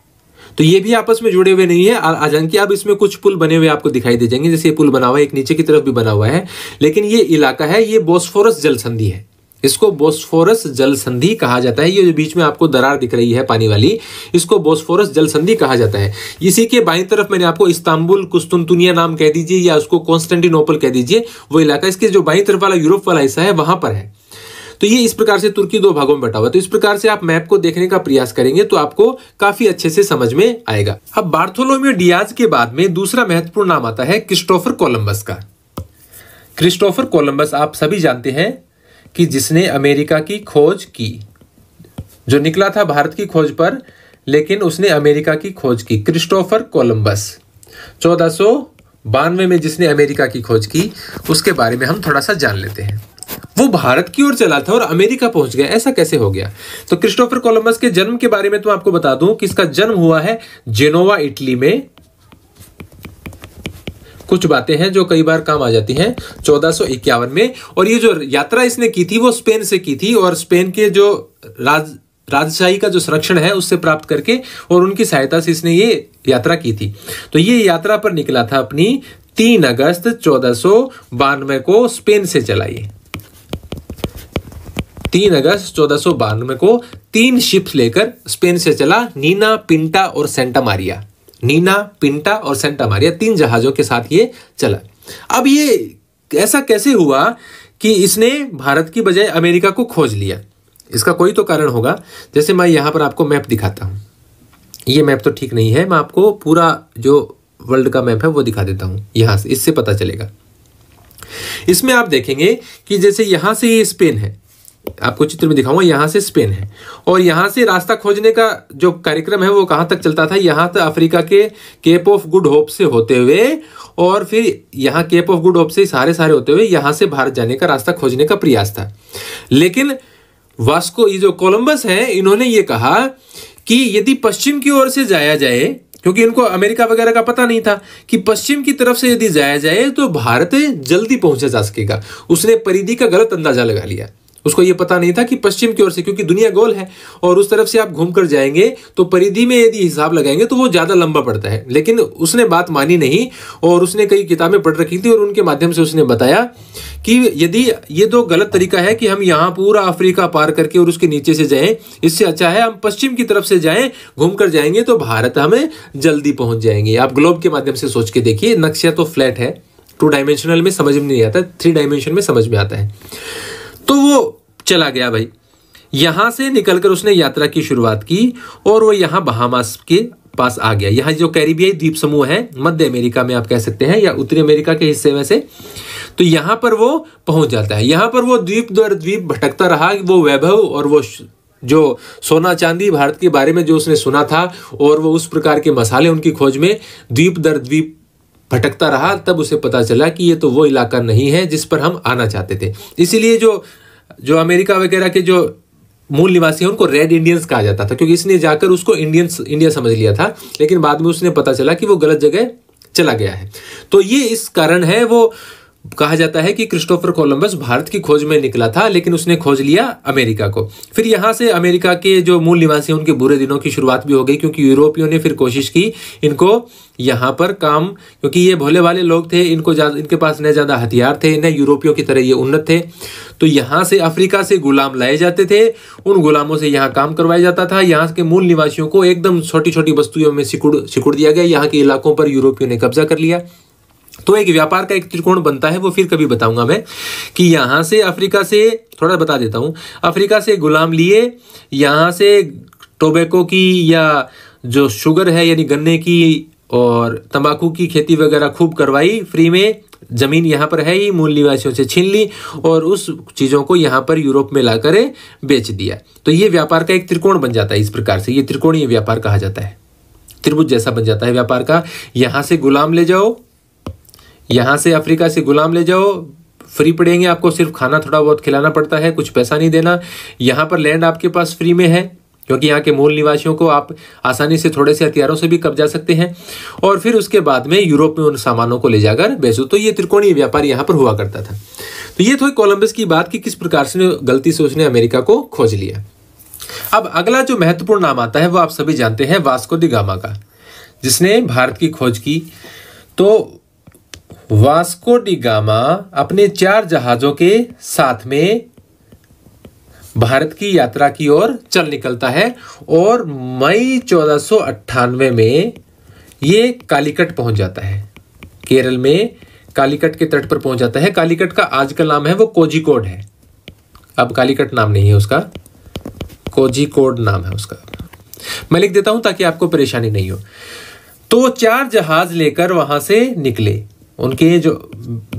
तो ये भी आपस में जुड़े हुए नहीं है हालांकि अब इसमें कुछ पुल बने हुए आपको दिखाई दे जाएंगे जैसे ये पुल बना हुआ है एक नीचे की तरफ भी बना हुआ है लेकिन ये इलाका है ये बोस्फोरस जलसंधि है इसको बोस्फोरस जल संधि कहा जाता है ये जो बीच में आपको दरार दिख रही है पानी वाली इसको बोस्फोरस जल संधि कहा जाता है इसी के बाई तरफ मैंने आपको इस्तांबुल कुस्तुनतुनिया नाम कह दीजिए या उसको कॉन्स्टेंटिनोपल कह दीजिए वो इलाका इसके जो बाई तरफ वाला यूरोप वाला हिस्सा है वहां पर है तो ये इस प्रकार से तुर्की दो भागों में बटा हुआ तो इस प्रकार से आप मैप को देखने का प्रयास करेंगे तो आपको काफी अच्छे से समझ में आएगा अब बार्थोलोमियो डियाज के बाद में दूसरा महत्वपूर्ण नाम आता है क्रिस्टोफर कोलंबस का क्रिस्टोफर कोलंबस आप सभी जानते हैं कि जिसने अमेरिका की खोज की जो निकला था भारत की खोज पर लेकिन उसने अमेरिका की खोज की क्रिस्टोफर कोलंबस चौदह सो बानवे में जिसने अमेरिका की खोज की उसके बारे में हम थोड़ा सा जान लेते हैं वो भारत की ओर चला था और अमेरिका पहुंच गया ऐसा कैसे हो गया तो क्रिस्टोफर कोलंबस के जन्म के बारे में तो आपको बता दूं कि इसका जन्म हुआ है जेनोवा इटली में कुछ बातें हैं जो कई बार काम आ जाती हैं चौदह में और ये जो यात्रा इसने की थी वो स्पेन से की थी और स्पेन के जो राज राजशाही का जो संरक्षण है उससे प्राप्त करके और उनकी सहायता से इसने ये यात्रा की थी तो ये यात्रा पर निकला था अपनी तीन अगस्त चौदह को स्पेन से चलाइए तीन अगस्त चौदह को तीन शिप्स लेकर स्पेन से चला नीना पिंटा और सेंटा मारिया नीना पिंटा और सेंटा मारिया तीन जहाजों के साथ ये चला अब ये ऐसा कैसे हुआ कि इसने भारत की बजाय अमेरिका को खोज लिया इसका कोई तो कारण होगा जैसे मैं यहाँ पर आपको मैप दिखाता हूँ ये मैप तो ठीक नहीं है मैं आपको पूरा जो वर्ल्ड का मैप है वो दिखा देता हूँ यहाँ से इससे पता चलेगा इसमें आप देखेंगे कि जैसे यहाँ से ये स्पेन है आपको चित्र में दिखाऊंगा यहाँ से स्पेन है और यहाँ से रास्ता खोजने का जो कार्यक्रम है वो कहाँ तक चलता था यहाँ तक अफ्रीका के केप ऑफ गुड होप से होते हुए और फिर यहाँ केप ऑफ गुड होप से सारे सारे होते हुए यहाँ से भारत जाने का रास्ता खोजने का प्रयास था लेकिन वास्को ये जो कोलंबस है इन्होंने ये कहा कि यदि पश्चिम की ओर से जाया जाए क्योंकि इनको अमेरिका वगैरह का पता नहीं था कि पश्चिम की तरफ से यदि जाया जाए तो भारत जल्दी पहुंचा जा सकेगा उसने परिधि का गलत अंदाजा लगा लिया उसको ये पता नहीं था कि पश्चिम की ओर से क्योंकि दुनिया गोल है और उस तरफ से आप घूम कर जाएंगे तो परिधि में यदि हिसाब लगाएंगे तो वो ज़्यादा लंबा पड़ता है लेकिन उसने बात मानी नहीं और उसने कई किताबें पढ़ रखी थी और उनके माध्यम से उसने बताया कि यदि ये तो गलत तरीका है कि हम यहाँ पूरा अफ्रीका पार करके और उसके नीचे से जाएं इससे अच्छा है हम पश्चिम की तरफ से जाएं घूम कर जाएंगे तो भारत हमें जल्दी पहुंच जाएंगे आप ग्लोब के माध्यम से सोच के देखिए नक्शा तो फ्लैट है टू डायमेंशनल में समझ में नहीं आता थ्री डायमेंशन में समझ में आता है तो वो चला गया भाई यहां से निकलकर उसने यात्रा की शुरुआत की और वो यहां बहामास के पास आ गया यहाँ जो कैरिबियाई द्वीप समूह है मध्य अमेरिका में आप कह सकते हैं या उत्तरी अमेरिका के हिस्से में से तो यहां पर वो पहुंच जाता है यहां पर वो द्वीप दर द्वीप भटकता रहा वो वैभव और वो जो सोना चांदी भारत के बारे में जो उसने सुना था और वो उस प्रकार के मसाले उनकी खोज में द्वीप दर द्वीप भटकता रहा तब उसे पता चला कि ये तो वो इलाका नहीं है जिस पर हम आना चाहते थे इसीलिए जो जो अमेरिका वगैरह के जो मूल निवासी हैं उनको रेड इंडियंस कहा जाता था क्योंकि इसने जाकर उसको इंडियंस इंडिया समझ लिया था लेकिन बाद में उसने पता चला कि वो गलत जगह चला गया है तो ये इस कारण है वो कहा जाता है कि क्रिस्टोफर कोलंबस भारत की खोज में निकला था लेकिन उसने खोज लिया अमेरिका को फिर यहाँ से अमेरिका के जो मूल निवासी उनके बुरे दिनों की शुरुआत भी हो गई क्योंकि यूरोपियों ने फिर कोशिश की इनको यहाँ पर काम क्योंकि ये भोले वाले लोग थे इनको इनके पास न ज़्यादा हथियार थे न यूरोपियों की तरह ये उन्नत थे तो यहाँ से अफ्रीका से गुलाम लाए जाते थे उन गुलामों से यहाँ काम करवाया जाता था यहाँ के मूल निवासियों को एकदम छोटी छोटी वस्तुओं में सिकुड़ सिकुड़ दिया गया यहाँ के इलाकों पर यूरोपियों ने कब्जा कर लिया तो एक व्यापार का एक त्रिकोण बनता है वो फिर कभी बताऊंगा मैं कि यहां से अफ्रीका से थोड़ा बता देता हूं अफ्रीका से गुलाम लिए यहां से टोबैको की या जो शुगर है यानी गन्ने की और तंबाकू की खेती वगैरह खूब करवाई फ्री में ज़मीन यहाँ पर है ही मूल निवासियों से छीन ली और उस चीज़ों को यहाँ पर यूरोप में लाकर बेच दिया तो ये व्यापार का एक त्रिकोण बन जाता है इस प्रकार से ये त्रिकोणीय व्यापार कहा जाता है त्रिभुज जैसा बन जाता है व्यापार का यहाँ से गुलाम ले जाओ यहाँ से अफ्रीका से गुलाम ले जाओ फ्री पड़ेंगे आपको सिर्फ खाना थोड़ा बहुत खिलाना पड़ता है कुछ पैसा नहीं देना यहाँ पर लैंड आपके पास फ्री में है क्योंकि यहाँ के मूल निवासियों को आप आसानी से थोड़े से हथियारों से भी कब्जा सकते हैं और फिर उसके बाद में यूरोप में उन सामानों को ले जाकर बेचो तो ये त्रिकोणीय व्यापार यहाँ पर हुआ करता था तो ये थोड़ी कोलंबस की बात कि किस प्रकार से गलती से उसने अमेरिका को खोज लिया अब अगला जो महत्वपूर्ण नाम आता है वो आप सभी जानते हैं वास्को दिगामा गामा का जिसने भारत की खोज की तो वास्को डिगामा अपने चार जहाजों के साथ में भारत की यात्रा की ओर चल निकलता है और मई चौदह में ये कालीकट पहुंच जाता है केरल में कालीकट के तट पर पहुंच जाता है कालीकट का आज का नाम है वो कोजिकोड है अब कालीकट नाम नहीं है उसका कोजिकोड नाम है उसका मैं लिख देता हूं ताकि आपको परेशानी नहीं हो तो चार जहाज लेकर वहां से निकले उनके जो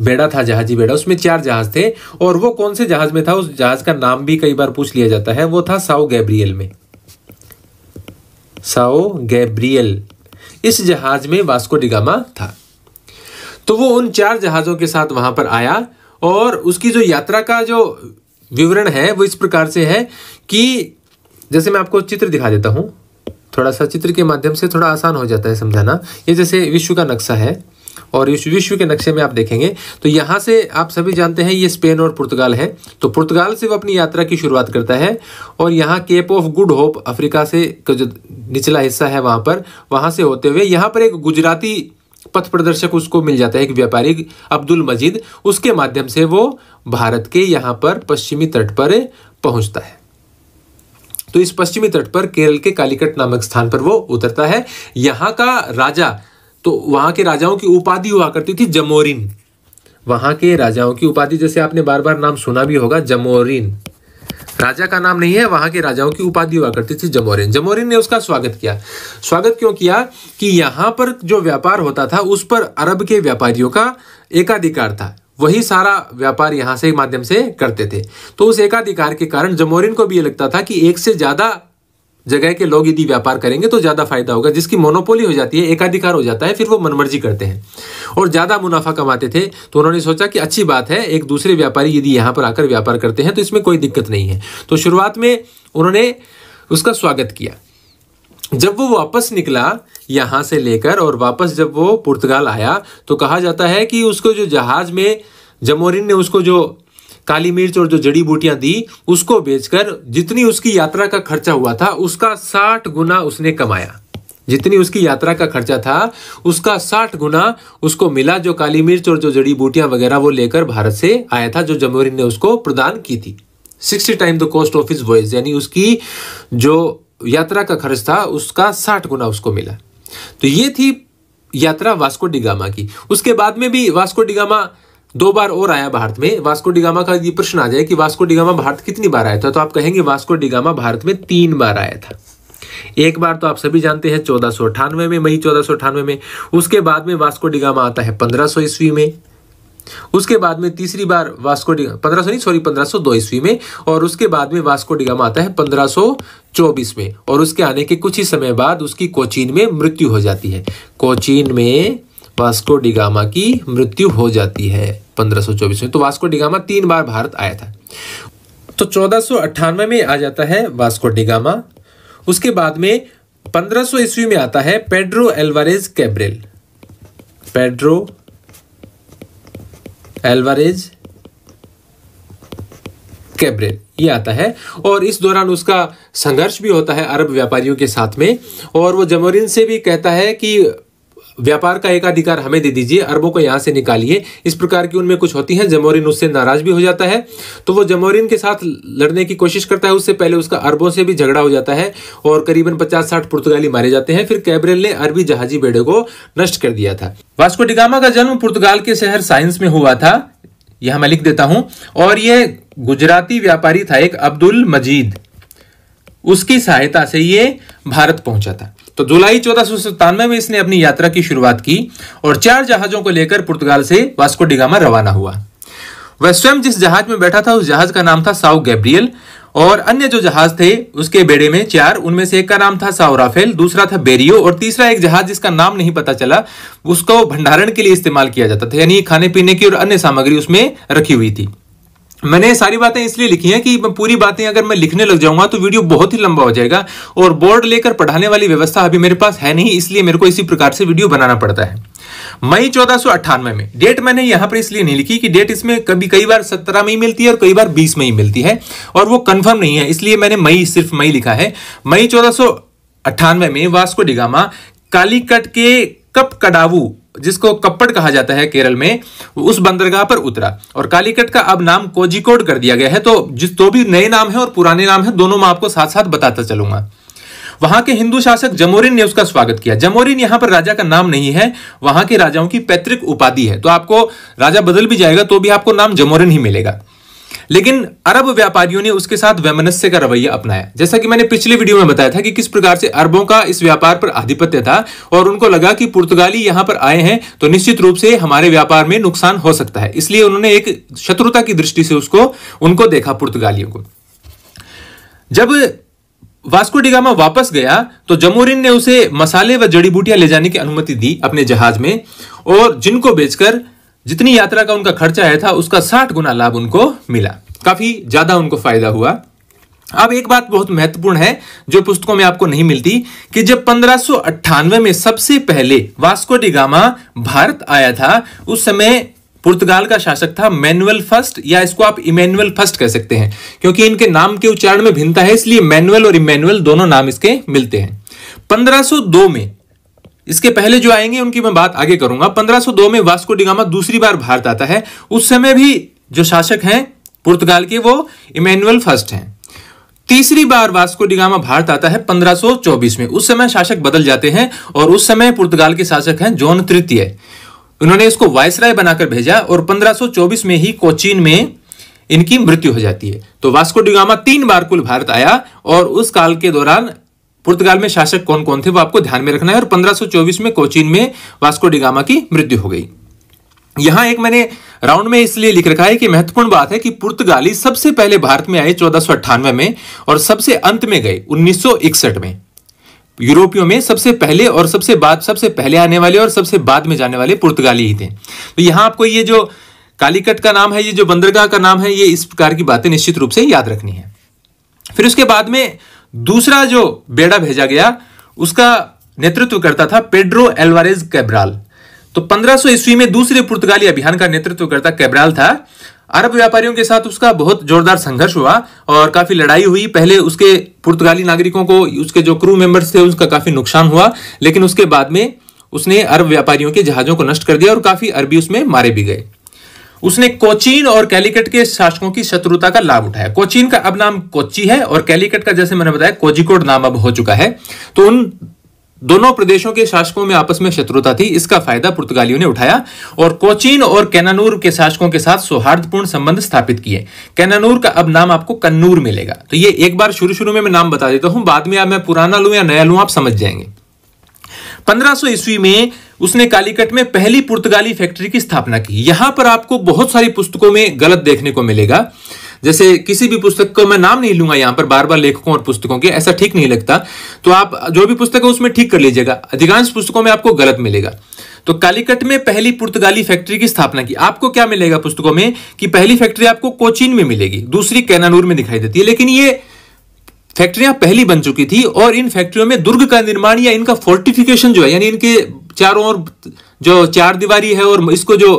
बेड़ा था जहाजी बेड़ा उसमें चार जहाज थे और वो कौन से जहाज में था उस जहाज का नाम भी कई बार पूछ लिया जाता है वो था साओ गैब्रियल में साओ गैब्रियल इस जहाज में वास्को डिगामा था तो वो उन चार जहाज़ों के साथ वहां पर आया और उसकी जो यात्रा का जो विवरण है वो इस प्रकार से है कि जैसे मैं आपको चित्र दिखा देता हूं थोड़ा सा चित्र के माध्यम से थोड़ा आसान हो जाता है समझाना ये जैसे विश्व का नक्शा है और इस विश्व के नक्शे में आप देखेंगे तो यहाँ से आप सभी जानते हैं ये स्पेन और पुर्तगाल है तो पुर्तगाल से वो अपनी यात्रा की शुरुआत करता है और यहाँ Cape of Good Hope Africa से जो निचला हिस्सा है वहाँ पर वहाँ से होते हुए यहाँ पर एक गुजराती पथ प्रदर्शक उसको मिल जाता है एक व्यापारी अब्दुल मजीद उसके माध्यम से वो भारत के यहाँ पर पश्चिमी तट पर पहुँचता है तो इस पश्चिमी तट पर केरल के कालीकट नामक स्थान पर वो उतरता है यहाँ का राजा तो वहां के राजाओं की उपाधि हुआ करती थी जमोरिन वहां के राजाओं की उपाधि जैसे आपने बार बार नाम सुना भी होगा जमोरिन राजा का नाम नहीं है वहां के राजाओं की उपाधि हुआ करती थी जमोरिन जमोरिन ने उसका स्वागत किया स्वागत क्यों किया कि यहां पर जो व्यापार होता था उस पर अरब के व्यापारियों का एकाधिकार था वही सारा व्यापार यहां से माध्यम से करते थे तो उस एकाधिकार के कारण जमोरिन को भी ये लगता था कि एक से ज़्यादा जगह के लोग यदि व्यापार करेंगे तो ज़्यादा फायदा होगा जिसकी मोनोपोली हो जाती है एकाधिकार हो जाता है फिर वो मनमर्जी करते हैं और ज़्यादा मुनाफा कमाते थे तो उन्होंने सोचा कि अच्छी बात है एक दूसरे व्यापारी यदि यहाँ पर आकर व्यापार करते हैं तो इसमें कोई दिक्कत नहीं है तो शुरुआत में उन्होंने उसका स्वागत किया जब वो वापस निकला यहाँ से लेकर और वापस जब वो पुर्तगाल आया तो कहा जाता है कि उसको जो जहाज में जमोरिन ने उसको जो काली मिर्च और जो जड़ी बूटियां दी उसको बेचकर जितनी उसकी यात्रा का खर्चा हुआ था उसका साठ गुना उसने कमाया जितनी उसकी यात्रा का खर्चा था उसका साठ गुना उसको मिला जो काली मिर्च और जो जड़ी बूटियां वगैरह वो लेकर भारत से आया था जो जमहूरी ने उसको प्रदान की थी sixty time the cost of his voyage यानी उसकी जो यात्रा का खर्च था उसका साठ गुना उसको मिला तो ये थी यात्रा वास्को डिगामा की उसके बाद में भी वास्को डिगामा दो बार और आया भारत में वास्को डिगामा का ये प्रश्न आ जाए कि वास्को डिगामा भारत कितनी बार आया था तो आप कहेंगे वास्को डिगामा भारत में तीन बार आया था एक बार तो आप सभी जानते हैं चौदह में मई चौदह में उसके बाद में वास्को डिगामा आता है पंद्रह ईस्वी में उसके बाद में तीसरी बार वास्को डिगा पंद्रह सौ नहीं सॉरी पंद्रह सौ दो ईस्वी में और उसके बाद में वास्को डिगामा आता है पंद्रह सौ चौबीस में और उसके आने के कुछ ही समय बाद उसकी कोचीन में मृत्यु हो जाती है कोचीन में वास्को डिगामा की मृत्यु हो जाती है पंद्रह में तो वास्को डिगामा तीन बार भारत आया था तो चौदह में आ जाता है वास्को डिगामा उसके बाद में 1500 ईस्वी में आता है Pedro Alvares Cabral Pedro Alvares Cabral ये आता है और इस दौरान उसका संघर्ष भी होता है अरब व्यापारियों के साथ में और वो जमोरिन से भी कहता है कि व्यापार का एक अधिकार हमें दे दीजिए अरबों को यहाँ से निकालिए इस प्रकार की उनमें कुछ होती हैं जमोरिन उससे नाराज भी हो जाता है तो वो जमोरिन के साथ लड़ने की कोशिश करता है उससे पहले उसका अरबों से भी झगड़ा हो जाता है और करीबन पचास साठ पुर्तगाली मारे जाते हैं फिर कैबरेल ने अरबी जहाजी बेड़े को नष्ट कर दिया था वास्को डिगामा का जन्म पुर्तगाल के शहर साइंस में हुआ था यह मैं लिख देता हूं और यह गुजराती व्यापारी था एक अब्दुल मजीद उसकी सहायता से ये भारत पहुंचा था तो जुलाई चौदह में इसने अपनी यात्रा की शुरुआत की और चार जहाजों को लेकर पुर्तगाल से वास्को डिगामा रवाना हुआ वह स्वयं जिस जहाज में बैठा था उस जहाज का नाम था साउ गैब्रियल और अन्य जो जहाज थे उसके बेड़े में चार उनमें से एक का नाम था साउ राफेल दूसरा था बेरियो और तीसरा एक जहाज जिसका नाम नहीं पता चला उसको भंडारण के लिए इस्तेमाल किया जाता था यानी खाने पीने की और अन्य सामग्री उसमें रखी हुई थी मैंने सारी बातें इसलिए लिखी हैं कि पूरी बातें अगर मैं लिखने लग जाऊंगा तो वीडियो बहुत ही लंबा हो जाएगा और बोर्ड लेकर पढ़ाने वाली व्यवस्था अभी मेरे पास है नहीं इसलिए मेरे को इसी प्रकार से वीडियो बनाना पड़ता है मई चौदह में डेट मैंने यहां पर इसलिए नहीं लिखी कि डेट इसमें कभी कई बार सत्रह मई मिलती है और कई बार बीस मई मिलती है और वो कंफर्म नहीं है इसलिए मैंने मई सिर्फ मई लिखा है मई चौदह में वास्को डिगामा कालीकट के कप कडावू जिसको कप्पड़ कहा जाता है केरल में उस बंदरगाह पर उतरा और कालीकट का अब नाम कोजिकोड कर दिया गया है तो जिस तो भी नए नाम है और पुराने नाम है दोनों मैं आपको साथ साथ बताता चलूंगा वहां के हिंदू शासक जमोरिन ने उसका स्वागत किया जमोरिन यहां पर राजा का नाम नहीं है वहां के राजाओं की पैतृक उपाधि है तो आपको राजा बदल भी जाएगा तो भी आपको नाम जमोरिन ही मिलेगा लेकिन अरब व्यापारियों ने उसके साथ वैमनस्य का रवैया अपनाया जैसा कि मैंने पिछले वीडियो में बताया था कि किस प्रकार से अरबों का इस व्यापार पर आधिपत्य था और उनको लगा कि पुर्तगाली यहां पर आए हैं तो निश्चित रूप से हमारे व्यापार में नुकसान हो सकता है इसलिए उन्होंने एक शत्रुता की दृष्टि से उसको उनको देखा पुर्तगालियों को जब वास्को डिगामा वापस गया तो जमोरिन ने उसे मसाले व जड़ी बूटियां ले जाने की अनुमति दी अपने जहाज में और जिनको बेचकर जितनी यात्रा का उनका खर्चा आया था उसका साठ गुना लाभ उनको मिला काफी ज्यादा उनको फायदा हुआ अब एक बात बहुत महत्वपूर्ण है जो पुस्तकों में आपको नहीं मिलती कि जब पंद्रह में सबसे पहले वास्को डिगामा भारत आया था उस समय पुर्तगाल का शासक था मैनुअल फर्स्ट या इसको आप इमेनुअल फर्स्ट कह सकते हैं क्योंकि इनके नाम के उच्चारण में भिन्नता है इसलिए मैनुअल और इमेनुअल दोनों नाम इसके मिलते हैं 1502 में इसके पहले जो आएंगे उनकी मैं बात आगे करूंगा 1502 में वास्को डिगामा दूसरी बार भारत आता है उस समय भी जो शासक हैं पुर्तगाल के वो इमेनुअल फर्स्ट हैं तीसरी बार वास्को डिगामा भारत आता है 1524 में उस समय शासक बदल जाते हैं और उस समय पुर्तगाल के शासक हैं जॉन तृतीय उन्होंने इसको वायसराय बनाकर भेजा और 1524 में ही कोचीन में इनकी मृत्यु हो जाती है तो वास्को डिगामा तीन बार कुल भारत आया और उस काल के दौरान पुर्तगाल में शासक कौन कौन थे वो आपको ध्यान में रखना है और पंद्रह में कोचीन में वास्को डिगामा की मृत्यु हो गई यहां एक मैंने राउंड में इसलिए लिख रखा है कि महत्वपूर्ण बात है कि पुर्तगाली सबसे पहले भारत में आए चौदह में और सबसे अंत में गए उन्नीस में यूरोपियों में सबसे पहले और सबसे बाद सबसे पहले आने वाले और सबसे बाद में जाने वाले पुर्तगाली ही थे तो यहां आपको ये जो कालीकट का नाम है ये जो बंदरगाह का नाम है ये इस प्रकार की बातें निश्चित रूप से याद रखनी है फिर उसके बाद में दूसरा जो बेड़ा भेजा गया उसका नेतृत्व करता था पेड्रो एलवारेज कैब्राल तो 1500 ईस्वी में दूसरे पुर्तगाली अभियान का नेतृत्व करता कैब्राल था अरब व्यापारियों के साथ उसका बहुत जोरदार संघर्ष हुआ और काफी लड़ाई हुई पहले उसके पुर्तगाली नागरिकों को उसके जो क्रू मेंबर्स थे उसका काफी नुकसान हुआ लेकिन उसके बाद में उसने अरब व्यापारियों के जहाजों को नष्ट कर दिया और काफी अरबी उसमें मारे भी गए उसने कोचीन और कैलिकट के शासकों की शत्रुता का लाभ उठाया कोचीन का अब नाम कोची है और कैलिकट का जैसे मैंने बताया कोजिकोड नाम अब हो चुका है तो उन दोनों प्रदेशों के शासकों में आपस में शत्रुता थी इसका फायदा पुर्तगालियों ने उठाया और कोचीन और कैनानूर के शासकों के साथ सौहार्दपूर्ण संबंध स्थापित किए कैनानूर का अब नाम आपको कन्नूर मिलेगा तो ये एक बार शुरू शुरू में मैं नाम बता देता हूं बाद में आप मैं पुराना लू या नया लू आप समझ जाएंगे 1500 ईस्वी में उसने कालीकट में पहली पुर्तगाली फैक्ट्री की स्थापना की यहां पर आपको बहुत सारी पुस्तकों में गलत देखने को मिलेगा जैसे किसी भी पुस्तक को मैं नाम नहीं लूंगा यहाँ पर बार बार लेखकों और पुस्तकों के ऐसा ठीक नहीं लगता तो आप जो भी पुस्तक है उसमें ठीक कर लीजिएगा अधिकांश पुस्तकों में आपको गलत मिलेगा तो कालीकट में पहली पुर्तगाली फैक्ट्री की स्थापना की आपको क्या मिलेगा पुस्तकों में कि पहली फैक्ट्री आपको कोचीन में मिलेगी दूसरी कैनानूर में दिखाई देती है लेकिन ये फैक्ट्रियां पहली बन चुकी थी और इन फैक्ट्रियों में दुर्ग का निर्माण या इनका फोर्टिफिकेशन जो है यानी इनके चारों ओर जो चार दीवारी है और इसको जो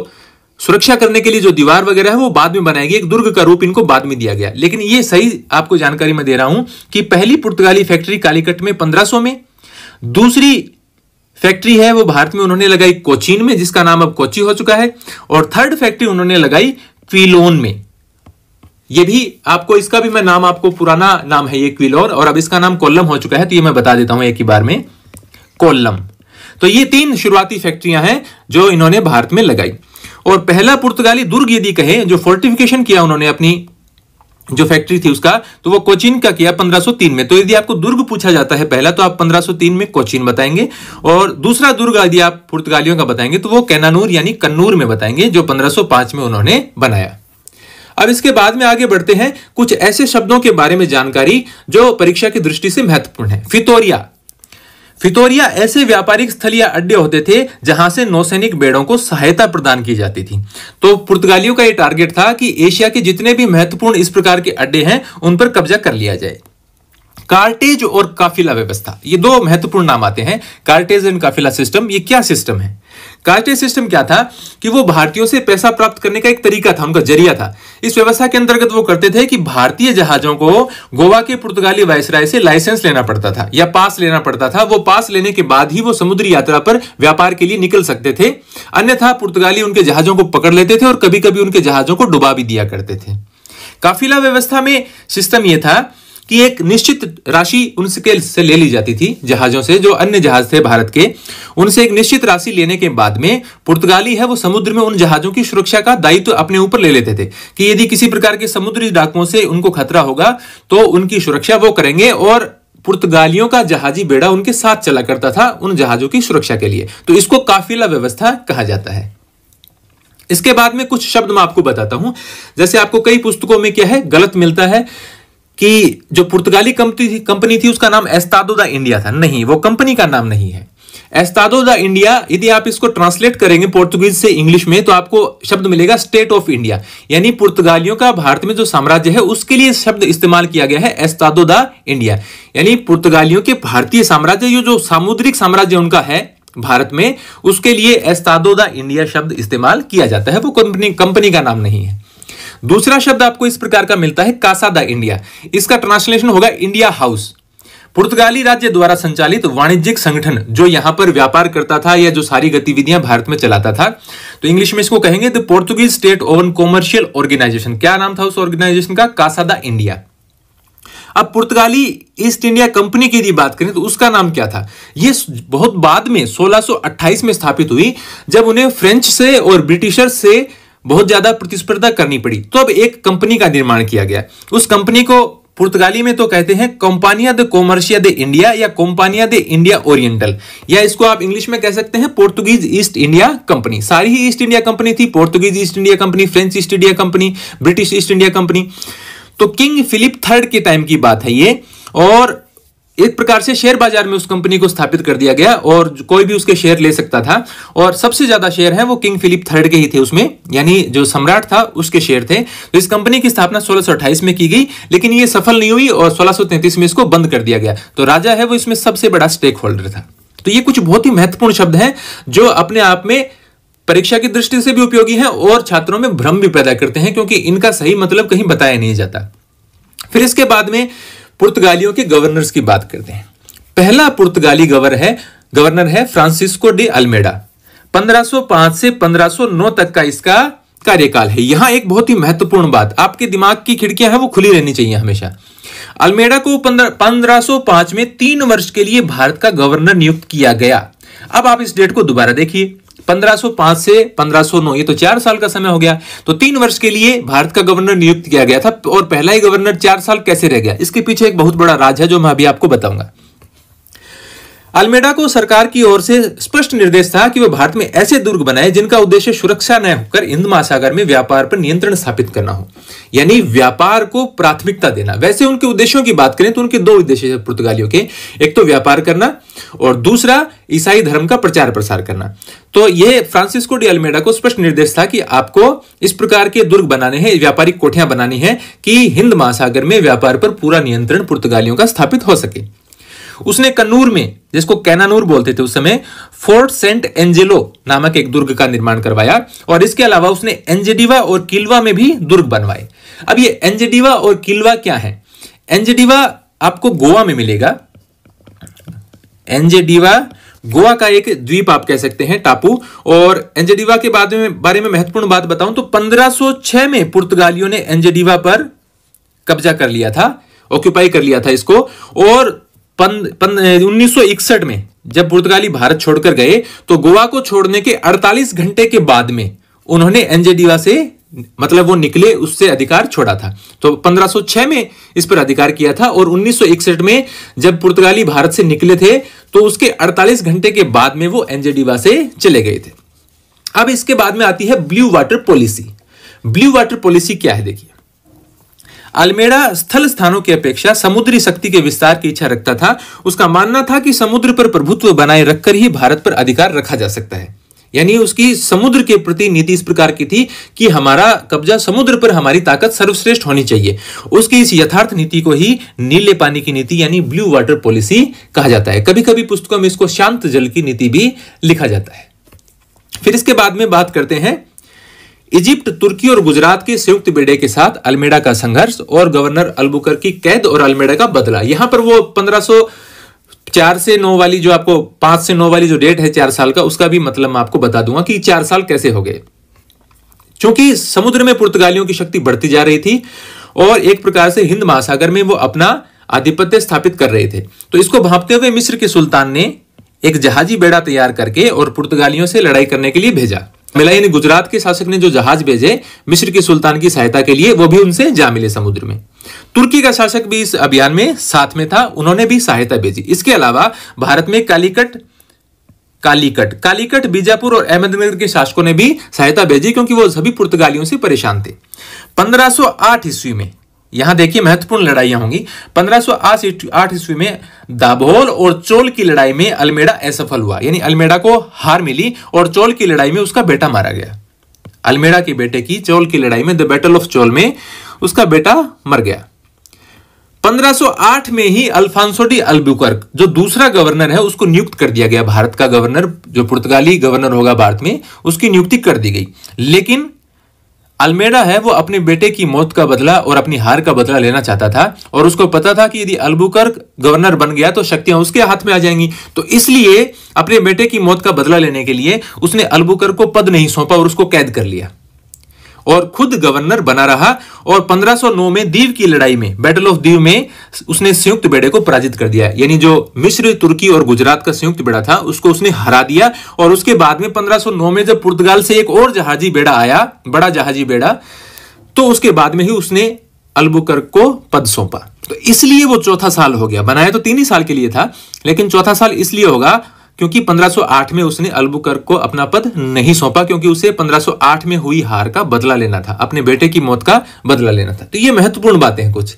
सुरक्षा करने के लिए जो दीवार वगैरह है वो बाद में बनाएगी एक दुर्ग का रूप इनको बाद में दिया गया लेकिन ये सही आपको जानकारी मैं दे रहा हूं कि पहली पुर्तगाली फैक्ट्री कालीकट में 1500 में दूसरी फैक्ट्री है वो भारत में उन्होंने लगाई कोचीन में जिसका नाम अब कोची हो चुका है और थर्ड फैक्ट्री उन्होंने लगाई क्विलोन में ये भी आपको इसका भी मैं नाम आपको पुराना नाम है ये क्विलोन और अब इसका नाम कोल्लम हो चुका है तो ये मैं बता देता हूं एक ही बार में कोल्लम तो ये तीन शुरुआती फैक्ट्रियां हैं जो इन्होंने भारत में लगाई और पहला पुर्तगाली दुर्ग यदि कहें जो फोर्टिफिकेशन किया उन्होंने अपनी जो फैक्ट्री थी उसका तो वो कोचिन का किया 1503 में तो यदि आपको दुर्ग पूछा जाता है पहला तो आप 1503 में कोचिन बताएंगे और दूसरा दुर्ग यदि आप पुर्तगालियों का बताएंगे तो वो कैनानूर यानी कन्नूर में बताएंगे जो 1505 में उन्होंने बनाया अब इसके बाद में आगे बढ़ते हैं कुछ ऐसे शब्दों के बारे में जानकारी जो परीक्षा की दृष्टि से महत्वपूर्ण है फितोरिया फितोरिया ऐसे व्यापारिक स्थल या अड्डे होते थे जहां से नौसैनिक बेड़ों को सहायता प्रदान की जाती थी तो पुर्तगालियों का यह टारगेट था कि एशिया के जितने भी महत्वपूर्ण इस प्रकार के अड्डे हैं उन पर कब्जा कर लिया जाए कार्टेज और काफिला व्यवस्था ये दो महत्वपूर्ण नाम आते हैं कार्टेज एंड काफिला सिस्टम ये क्या सिस्टम है कार्टेज सिस्टम क्या था कि वो भारतीयों से पैसा प्राप्त करने का एक तरीका था उनका जरिया था इस व्यवस्था के अंतर्गत वो करते थे कि भारतीय जहाजों को गोवा के पुर्तगाली वायसराय से लाइसेंस लेना पड़ता था या पास लेना पड़ता था वो पास लेने के बाद ही वो समुद्री यात्रा पर व्यापार के लिए निकल सकते थे अन्यथा पुर्तगाली उनके जहाजों को पकड़ लेते थे और कभी कभी उनके जहाजों को डुबा भी दिया करते थे काफिला व्यवस्था में सिस्टम यह था कि एक निश्चित राशि उनके से ले ली जाती थी जहाजों से जो अन्य जहाज थे भारत के उनसे एक निश्चित राशि लेने के बाद में पुर्तगाली है वो समुद्र में उन जहाजों की सुरक्षा का दायित्व तो अपने ऊपर ले लेते थे कि यदि किसी प्रकार के समुद्री डाकुओं से उनको खतरा होगा तो उनकी सुरक्षा वो करेंगे और पुर्तगालियों का जहाजी बेड़ा उनके साथ चला करता था उन जहाजों की सुरक्षा के लिए तो इसको काफिला व्यवस्था कहा जाता है इसके बाद में कुछ शब्द मैं आपको बताता हूं जैसे आपको कई पुस्तकों में क्या है गलत मिलता है कि जो पुर्तगाली कंपनी थी कंपनी थी उसका नाम एस्तादो द इंडिया था नहीं वो कंपनी का नाम नहीं है एस्तादो द इंडिया यदि आप इसको ट्रांसलेट करेंगे पोर्तुगीज से इंग्लिश में तो आपको शब्द मिलेगा स्टेट ऑफ इंडिया यानी पुर्तगालियों का भारत में जो साम्राज्य है उसके लिए शब्द इस्तेमाल किया गया है एस्तादो द इंडिया यानी पुर्तगालियों के भारतीय साम्राज्य ये जो सामुद्रिक साम्राज्य उनका है भारत में उसके लिए एस्तादो द इंडिया शब्द इस्तेमाल किया जाता है वो कंपनी कंपनी का नाम नहीं है दूसरा शब्द आपको इस प्रकार का मिलता है कासा द इंडिया इसका ट्रांसलेशन होगा इंडिया हाउस पुर्तगाली राज्य द्वारा संचालित वाणिज्यिक संगठन जो यहां पर व्यापार करता था या जो सारी गतिविधियां भारत में चलाता था तो इंग्लिश में इसको कहेंगे the Portuguese state owned commercial organisation क्या नाम था उस ऑर्गेनाइजेशन का कासा द इंडिया अब पुर्तगाली ईस्ट इंडिया कंपनी की यदि बात करें तो उसका नाम क्या था यह बहुत बाद में 1628 में स्थापित हुई जब उन्हें फ्रेंच से और ब्रिटिशर से बहुत ज्यादा प्रतिस्पर्धा करनी पड़ी तो अब एक कंपनी का निर्माण किया गया उस कंपनी को पुर्तगाली में तो कहते हैं Companhia da Commercia da India या कंपानिया द इंडिया ओरिएंटल या इसको आप इंग्लिश में कह सकते हैं पोर्तुगीज ईस्ट इंडिया कंपनी सारी ही ईस्ट इंडिया कंपनी थी Portuguese East India company French East India company British East India company तो किंग फिलिप थर्ड के टाइम की बात है ये और एक प्रकार से शेयर बाजार में उस कंपनी को स्थापित कर दिया गया और कोई भी उसके शेयर ले सकता था और सबसे ज्यादा शेयर है वो किंग फिलिप थर्ड के ही थे उसमें यानी जो सम्राट था उसके शेयर थे तो इस कंपनी की स्थापना सोलह में की गई लेकिन ये सफल नहीं हुई और सोलह में इसको बंद कर दिया गया तो राजा है वो इसमें सबसे बड़ा स्टेक होल्डर था तो ये कुछ बहुत ही महत्वपूर्ण शब्द हैं जो अपने आप में परीक्षा की दृष्टि से भी उपयोगी हैं और छात्रों में भ्रम भी पैदा करते हैं क्योंकि इनका सही मतलब कहीं बताया नहीं जाता फिर इसके बाद में पुर्तगालियों के गवर्नर्स की बात करते हैं पहला पुर्तगाली गवर्नर है गवर्नर है फ्रांसिस्को डी अल्मेडा 1505 से 1509 तक का इसका कार्यकाल है यहां एक बहुत ही महत्वपूर्ण बात आपके दिमाग की खिड़कियां हैं वो खुली रहनी चाहिए हमेशा अल्मेडा को 1505 में तीन वर्ष के लिए भारत का गवर्नर नियुक्त किया गया अब आप इस डेट को दोबारा देखिए 1505 से 1509 ये तो चार साल का समय हो गया तो तीन वर्ष के लिए भारत का गवर्नर नियुक्त किया गया था और पहला ही गवर्नर चार साल कैसे रह गया इसके पीछे एक बहुत बड़ा राज है जो मैं अभी आपको बताऊंगा अल्मेडा को सरकार की ओर से स्पष्ट निर्देश था कि वह भारत में ऐसे दुर्ग बनाए जिनका उद्देश्य सुरक्षा न होकर हिंद महासागर में व्यापार पर नियंत्रण स्थापित करना हो यानी व्यापार को प्राथमिकता देना वैसे उनके उद्देश्यों की बात करें तो उनके दो उद्देश्य थे पुर्तगालियों के एक तो व्यापार करना और दूसरा ईसाई धर्म का प्रचार प्रसार करना तो यह फ्रांसिस्को डी अल्मेडा को स्पष्ट निर्देश था कि आपको इस प्रकार के दुर्ग बनाने हैं व्यापारिक कोठियां बनानी है कि हिंद महासागर में व्यापार पर पूरा नियंत्रण पुर्तगालियों का स्थापित हो सके उसने कन्नूर में जिसको कैनानूर बोलते थे उस समय फोर्ट सेंट एंजेलो नामक एक दुर्ग का निर्माण करवाया और इसके अलावा उसने एंजेडिवा और किलवा में भी दुर्ग बनवाए अब ये एंजेडिवा और किलवा क्या है एंजेडिवा आपको गोवा में मिलेगा एंजेडिवा गोवा का एक द्वीप आप कह सकते हैं टापू और एंजेडिवा के बाद में बारे में महत्वपूर्ण बात बताऊं तो 1506 में पुर्तगालियों ने एंजेडिवा पर कब्जा कर लिया था ऑक्यूपाई कर लिया था इसको और उन्नीस में जब पुर्तगाली भारत छोड़कर गए तो गोवा को छोड़ने के 48 घंटे के बाद में उन्होंने एनजेडीवा से मतलब वो निकले उससे अधिकार छोड़ा था तो 1506 में इस पर अधिकार किया था और 1961 में जब पुर्तगाली भारत से निकले थे तो उसके 48 घंटे के बाद में वो एनजेडीवा से चले गए थे अब इसके बाद में आती है blue water policy blue water policy क्या है देखिए अल्मेडा स्थल स्थानों की अपेक्षा समुद्री शक्ति के विस्तार की इच्छा रखता था उसका मानना था कि समुद्र पर प्रभुत्व बनाए रखकर ही भारत पर अधिकार रखा जा सकता है यानी उसकी समुद्र के प्रति नीति इस प्रकार की थी कि हमारा कब्जा समुद्र पर हमारी ताकत सर्वश्रेष्ठ होनी चाहिए उसकी इस यथार्थ नीति को ही नीले पानी की नीति यानी ब्लू वाटर पॉलिसी कहा जाता है कभी कभी पुस्तकों में इसको शांत जल की नीति भी लिखा जाता है फिर इसके बाद में बात करते हैं इजिप्ट तुर्की और गुजरात के संयुक्त बेड़े के साथ अल्मेडा का संघर्ष और गवर्नर अलबुकर की कैद और अल्मेडा का बदला यहां पर वो पंद्रह चार से नौ वाली जो आपको पांच से नौ वाली जो डेट है चार साल का उसका भी मतलब मैं आपको बता दूंगा कि चार साल कैसे हो गए चूंकि समुद्र में पुर्तगालियों की शक्ति बढ़ती जा रही थी और एक प्रकार से हिंद महासागर में वो अपना आधिपत्य स्थापित कर रहे थे तो इसको भापते हुए मिस्र के सुल्तान ने एक जहाजी बेड़ा तैयार करके और पुर्तगालियों से लड़ाई करने के लिए भेजा मिला यानी गुजरात के शासक ने जो जहाज भेजे मिस्र के सुल्तान की सहायता के लिए वो भी उनसे जा मिले समुद्र में तुर्की का शासक भी इस अभियान में साथ में था उन्होंने भी सहायता भेजी इसके अलावा भारत में कालीकट कालीकट कालीकट बीजापुर और अहमदनगर के शासकों ने भी सहायता भेजी क्योंकि वो सभी पुर्तगालियों से परेशान थे 1508 ईस्वी में यहां देखिए महत्वपूर्ण लड़ाइयां होंगी पंद्रह ईस्वी में दाभोल और चोल की लड़ाई में अल्मेडा असफल हुआ यानी अल्मेडा को हार मिली और चोल की लड़ाई में उसका बेटा मारा गया अल्मेडा के बेटे की चोल की लड़ाई में द बैटल ऑफ चोल में उसका बेटा मर गया 1508 में ही अल्फांसो डी अल्बुकर्क जो दूसरा गवर्नर है उसको नियुक्त कर दिया गया भारत का गवर्नर जो पुर्तगाली गवर्नर होगा भारत में उसकी नियुक्ति कर दी गई लेकिन अल्मेडा है वो अपने बेटे की मौत का बदला और अपनी हार का बदला लेना चाहता था और उसको पता था कि यदि अल्बुकर गवर्नर बन गया तो शक्तियां उसके हाथ में आ जाएंगी तो इसलिए अपने बेटे की मौत का बदला लेने के लिए उसने अल्बुकर को पद नहीं सौंपा और उसको कैद कर लिया और खुद गवर्नर बना रहा और 1509 में दीव की लड़ाई में बैटल ऑफ दीव में उसने संयुक्त बेड़े को पराजित कर दिया यानी जो मिश्र तुर्की और गुजरात का संयुक्त बेड़ा था उसको उसने हरा दिया और उसके बाद में 1509 में जब पुर्तगाल से एक और जहाजी बेड़ा आया बड़ा जहाजी बेड़ा तो उसके बाद में ही उसने अलबुकर को पद सौंपा तो इसलिए वो चौथा साल हो गया बनाया तो तीन ही साल के लिए था लेकिन चौथा साल इसलिए होगा क्योंकि 1508 में उसने अल्बुकर्क को अपना पद नहीं सौंपा क्योंकि उसे 1508 में हुई हार का बदला लेना था अपने बेटे की मौत का बदला लेना था तो ये महत्वपूर्ण बातें हैं कुछ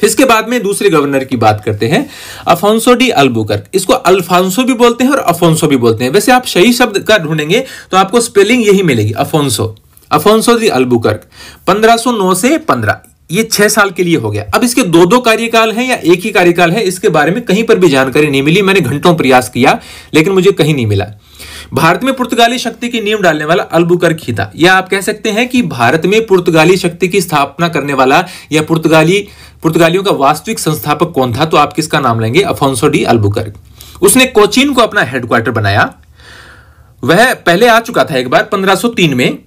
फिर इसके बाद में दूसरे गवर्नर की बात करते हैं अफोंसो डी अल्बुकर इसको अल्फांसो भी बोलते हैं और अफोंसो भी बोलते हैं वैसे आप सही शब्द का ढूंढेंगे तो आपको स्पेलिंग यही मिलेगी अफोंसो अफोंसो दी अल्बुकर्क 1509 से 15 ये छह साल के लिए हो गया अब इसके दो दो कार्यकाल हैं या एक ही कार्यकाल है इसके बारे में कहीं पर भी जानकारी नहीं मिली मैंने घंटों प्रयास किया लेकिन मुझे कहीं नहीं मिला भारत में पुर्तगाली शक्ति की नींव डालने वाला अल्बुकर्की था या आप कह सकते हैं कि भारत में पुर्तगाली शक्ति की स्थापना करने वाला या पुर्तगाली पुर्तगालियों का वास्तविक संस्थापक कौन था तो आप किसका नाम लेंगे अफोंसो डी अल्बुकर्क उसने कोचीन को अपना हेडक्वार्टर बनाया वह पहले आ चुका था एक बार 1503 में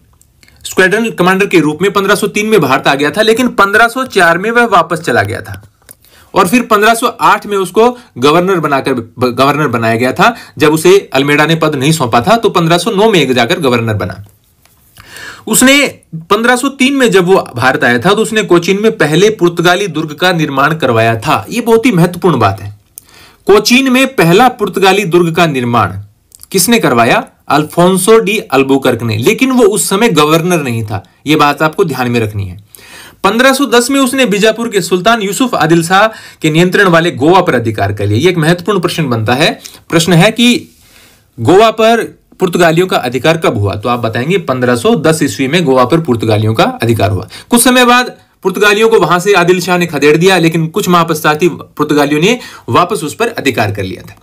स्क्वाड्रन कमांडर के रूप में 1503 में भारत आ गया था लेकिन 1504 में वह वापस चला गया था और फिर 1508 में उसको गवर्नर बनाकर गवर्नर बनाया गया था जब उसे अल्मेडा ने पद नहीं सौंपा था तो 1509 में एक जाकर गवर्नर बना उसने 1503 में जब वो भारत आया था तो उसने कोचीन में पहले पुर्तगाली दुर्ग का निर्माण करवाया था यह बहुत ही महत्वपूर्ण बात है कोचीन में पहला पुर्तगाली दुर्ग का निर्माण किसने करवाया अल्फोंसो डी अल्बोकर्क ने लेकिन वो उस समय गवर्नर नहीं था यह बात आपको ध्यान में रखनी है 1510 में उसने बीजापुर के सुल्तान यूसुफ आदिल शाह के नियंत्रण वाले गोवा पर अधिकार कर लिया ये एक महत्वपूर्ण प्रश्न बनता है प्रश्न है कि गोवा पर पुर्तगालियों का अधिकार कब हुआ तो आप बताएंगे 1510 ईस्वी में गोवा पर पुर्तगालियों का अधिकार हुआ कुछ समय बाद पुर्तगालियों को वहां से आदिल शाह ने खदेड़ दिया लेकिन कुछ माह पुर्तगालियों ने वापस उस पर अधिकार कर लिया था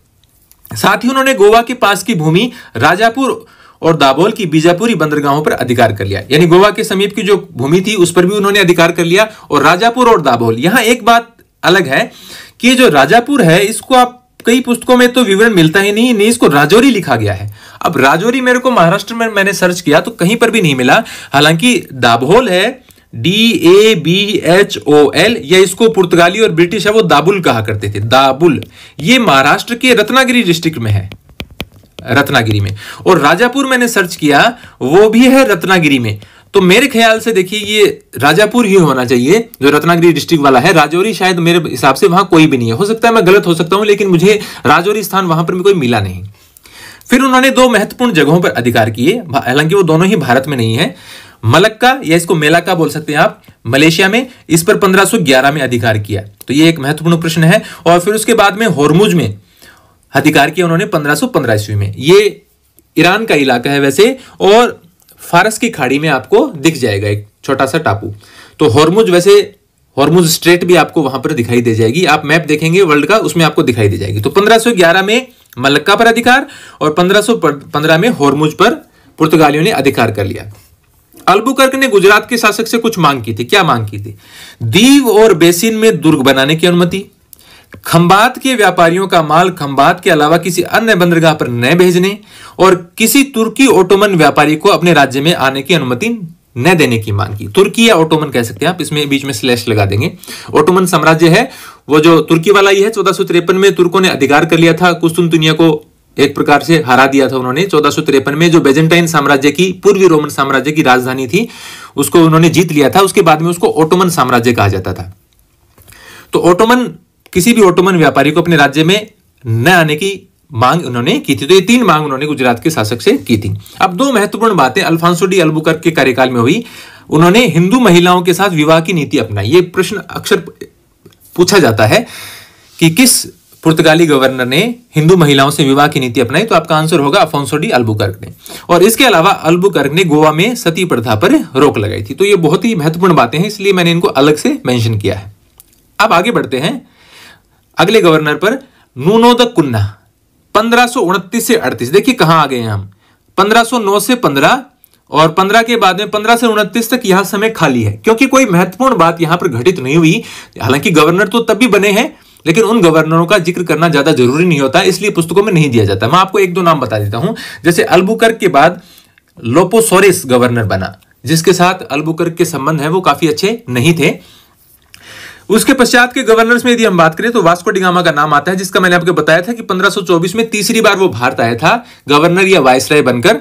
साथ ही उन्होंने गोवा के पास की भूमि राजापुर और दाबोल की बीजापुरी बंदरगाहों पर अधिकार कर लिया यानी गोवा के समीप की जो भूमि थी उस पर भी उन्होंने अधिकार कर लिया और राजापुर और दाबोल यहां एक बात अलग है कि जो राजापुर है इसको आप कई पुस्तकों में तो विवरण मिलता ही नहीं नहीं इसको राजौरी लिखा गया है अब राजौरी मेरे को महाराष्ट्र में मैंने सर्च किया तो कहीं पर भी नहीं मिला हालांकि दाभोल है D A B H O L या इसको पुर्तगाली और ब्रिटिश है वो दाबुल कहा करते थे दाबुल ये महाराष्ट्र के रत्नागिरी डिस्ट्रिक्ट में है रत्नागिरी में और राजापुर मैंने सर्च किया वो भी है रत्नागिरी में तो मेरे ख्याल से देखिए ये राजापुर ही होना चाहिए जो रत्नागिरी डिस्ट्रिक्ट वाला है राजौरी शायद मेरे हिसाब से वहां कोई भी नहीं है हो सकता है मैं गलत हो सकता हूं लेकिन मुझे राजौरी स्थान वहां पर भी कोई मिला नहीं फिर उन्होंने दो महत्वपूर्ण जगहों पर अधिकार किए हालांकि वो दोनों ही भारत में नहीं है मलक्का या इसको मेलाका बोल सकते हैं आप मलेशिया में इस पर 1511 में अधिकार किया तो ये एक महत्वपूर्ण प्रश्न है और फिर उसके बाद में होरमुज में अधिकार किया उन्होंने 1515 ईस्वी में ये ईरान का इलाका है वैसे और फारस की खाड़ी में आपको दिख जाएगा एक छोटा सा टापू तो हॉर्मुज वैसे हॉर्मुज स्ट्रेट भी आपको वहां पर दिखाई दे जाएगी आप मैप देखेंगे वर्ल्ड का उसमें आपको दिखाई दे जाएगी तो 1511 में मलक्का पर अधिकार और 1515 में हॉर्मुज पर पुर्तगालियों ने अधिकार कर लिया अल्बुकर्क ने गुजरात के शासक से कुछ मांग की थी क्या मांग की थी दीव और बेसिन में दुर्ग बनाने की अनुमति खंबात के व्यापारियों का माल खंबात के अलावा किसी अन्य बंदरगाह पर न भेजने और किसी तुर्की ओटोमन व्यापारी को अपने राज्य में आने की अनुमति न देने की मांग की तुर्की या ओटोमन कह सकते हैं आप इसमें बीच में स्लैश लगा देंगे ओटोमन साम्राज्य है वो जो तुर्की वाला ही है चौदह में तुर्कों ने अधिकार कर लिया था कुस्तुन को एक प्रकार से हरा दिया था उन्होंने चौदह में जो बेजेंटाइन साम्राज्य की पूर्वी रोमन साम्राज्य की राजधानी थी उसको उन्होंने जीत लिया था उसके बाद में उसको ओटोमन साम्राज्य कहा जाता था तो ओटोमन किसी भी ओटोमन व्यापारी को अपने राज्य में न आने की मांग उन्होंने की थी तो ये तीन मांग उन्होंने गुजरात के शासक से की थी अब दो महत्वपूर्ण बातें अल्फांसो डी अल्बुकर्क के कार्यकाल में हुई उन्होंने हिंदू महिलाओं के साथ विवाह की नीति अपनाई ये प्रश्न अक्सर पूछा जाता है कि किस पुर्तगाली गवर्नर ने हिंदू महिलाओं से विवाह की नीति अपनाई तो आपका आंसर होगा अफोन्सोडी अल्बुकर्क ने और इसके अलावा अल्बुकर्क ने गोवा में सती प्रथा पर रोक लगाई थी तो ये बहुत ही महत्वपूर्ण बातें हैं इसलिए मैंने इनको अलग से मैंशन किया है अब आगे बढ़ते हैं अगले गवर्नर पर नूनो द कुन्ना पंद्रह से अड़तीस देखिए कहाँ आ गए हैं हम पंद्रह से पंद्रह और 15 के बाद में 15 से उनतीस तक यह समय खाली है क्योंकि कोई महत्वपूर्ण बात यहां पर घटित नहीं हुई हालांकि गवर्नर तो तब भी बने हैं लेकिन उन गवर्नरों का जिक्र करना ज्यादा जरूरी नहीं होता इसलिए पुस्तकों में नहीं दिया जाता मैं आपको एक दो नाम बता देता हूं जैसे अल्बुकर के बाद लोपोसोरेस गवर्नर बना जिसके साथ अल्बुकर के संबंध है वो काफी अच्छे नहीं थे उसके पश्चात के गवर्नर्स में यदि हम बात करें तो वास्को डिगामा का नाम आता है जिसका मैंने आपको बताया था कि 1524 में तीसरी बार वो भारत आया था गवर्नर या वायसराय बनकर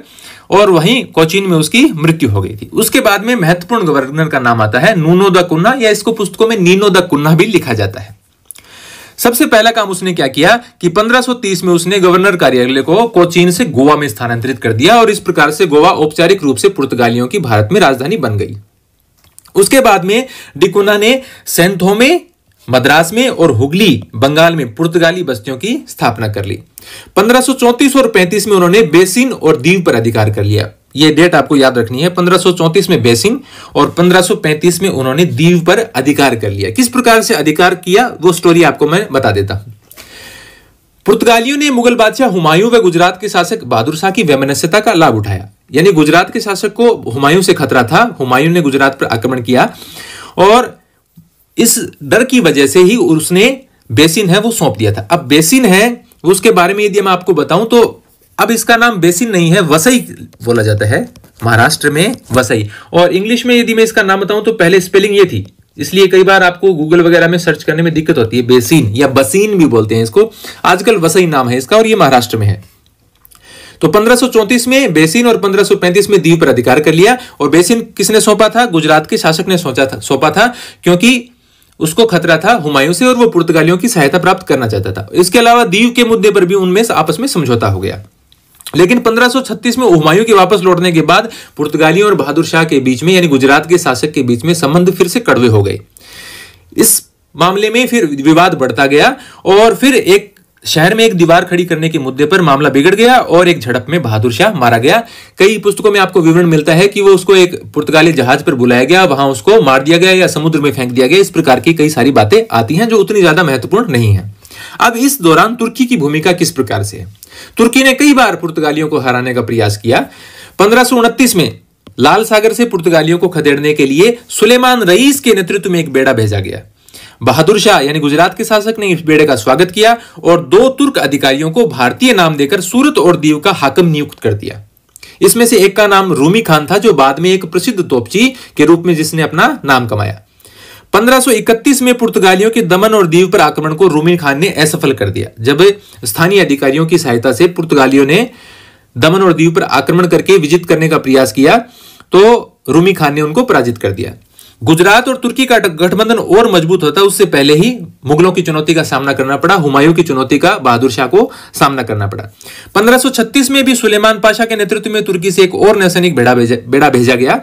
और वहीं कोचीन में उसकी मृत्यु हो गई थी उसके बाद में महत्वपूर्ण गवर्नर का नाम आता है नूनो द कुन्ना या इसको पुस्तकों में नीनो द कुन्ना भी लिखा जाता है सबसे पहला काम उसने क्या किया कि 1530 में उसने गवर्नर कार्यालय को कोचीन से गोवा में स्थानांतरित कर दिया और इस प्रकार से गोवा औपचारिक रूप से पुर्तगालियों की भारत में राजधानी बन गई उसके बाद में डिकोना ने सेंथोमे मद्रास में और हुगली बंगाल में पुर्तगाली बस्तियों की स्थापना कर ली 1534 और 35 में उन्होंने बेसिन और दीव पर अधिकार कर लिया ये डेट आपको याद रखनी है 1534 में बेसिंग और 1535 में उन्होंने दीव पर अधिकार कर लिया किस प्रकार से अधिकार किया वो स्टोरी आपको मैं बता देता हूं पुर्तगालियों ने मुगल बादशाह हुमायूं व गुजरात के शासक बहादुर शाह की वैमनस्यता का लाभ उठाया यानी गुजरात के शासक को हुमायूं से खतरा था हुमायूं ने गुजरात पर आक्रमण किया और इस डर की वजह से ही उसने बेसिन है वो सौंप दिया था अब बेसिन है उसके बारे में यदि मैं आपको बताऊं तो अब इसका नाम बेसिन नहीं है वसई बोला जाता है महाराष्ट्र में वसई और इंग्लिश में यदि मैं इसका नाम बताऊं तो पहले स्पेलिंग ये थी इसलिए कई बार आपको गूगल वगैरह में सर्च करने में दिक्कत होती है बेसिन या बसीन भी बोलते हैं इसको आजकल वसई नाम है इसका और ये महाराष्ट्र में है तो 1534 में बेसिन और 1535 में द्वीप पर अधिकार कर लिया और बेसिन किसने सौंपा था गुजरात के शासक ने सोचा था सौंपा था क्योंकि उसको खतरा था हुमायूं से और वो पुर्तगालियों की सहायता प्राप्त करना चाहता था इसके अलावा दीव के मुद्दे पर भी उनमें आपस में समझौता हो गया लेकिन 1536 में हुमायूं के वापस लौटने के बाद पुर्तगालियों और बहादुर शाह के बीच में यानी गुजरात के शासक के बीच में संबंध फिर से कड़वे हो गए इस मामले में फिर विवाद बढ़ता गया और फिर एक शहर में एक दीवार खड़ी करने के मुद्दे पर मामला बिगड़ गया और एक झड़प में बहादुर शाह मारा गया कई पुस्तकों में आपको विवरण मिलता है कि वो उसको एक पुर्तगाली जहाज पर बुलाया गया वहां उसको मार दिया गया या समुद्र में फेंक दिया गया इस प्रकार की कई सारी बातें आती हैं जो उतनी ज्यादा महत्वपूर्ण नहीं है अब इस दौरान तुर्की की भूमिका किस प्रकार से है तुर्की ने कई बार पुर्तगालियों को हराने का प्रयास किया पंद्रह में लाल सागर से पुर्तगालियों को खदेड़ने के लिए सुलेमान रईस के नेतृत्व में एक बेड़ा भेजा गया बहादुर शाह यानी गुजरात के शासक ने इस बेड़े का स्वागत किया और दो तुर्क अधिकारियों को भारतीय नाम देकर सूरत और दीव का हाकम नियुक्त कर दिया इसमें से एक का नाम रूमी खान था जो बाद में एक प्रसिद्ध तोपची के रूप में जिसने अपना नाम कमाया 1531 में पुर्तगालियों के दमन और दीव पर आक्रमण को रोमिन खान ने असफल कर दिया जब स्थानीय अधिकारियों की सहायता से पुर्तगालियों ने दमन और दीव पर आक्रमण करके विजित करने का प्रयास किया तो रोमी खान ने उनको पराजित कर दिया गुजरात और तुर्की का गठबंधन और मजबूत होता उससे पहले ही मुगलों की चुनौती का सामना करना पड़ा हुमायूं की चुनौती का बहादुर शाह को सामना करना पड़ा 1536 में भी सुलेमान पाशा के नेतृत्व में तुर्की से एक और नैसैनिक बेड़ा भेजा बेड़ा भेजा गया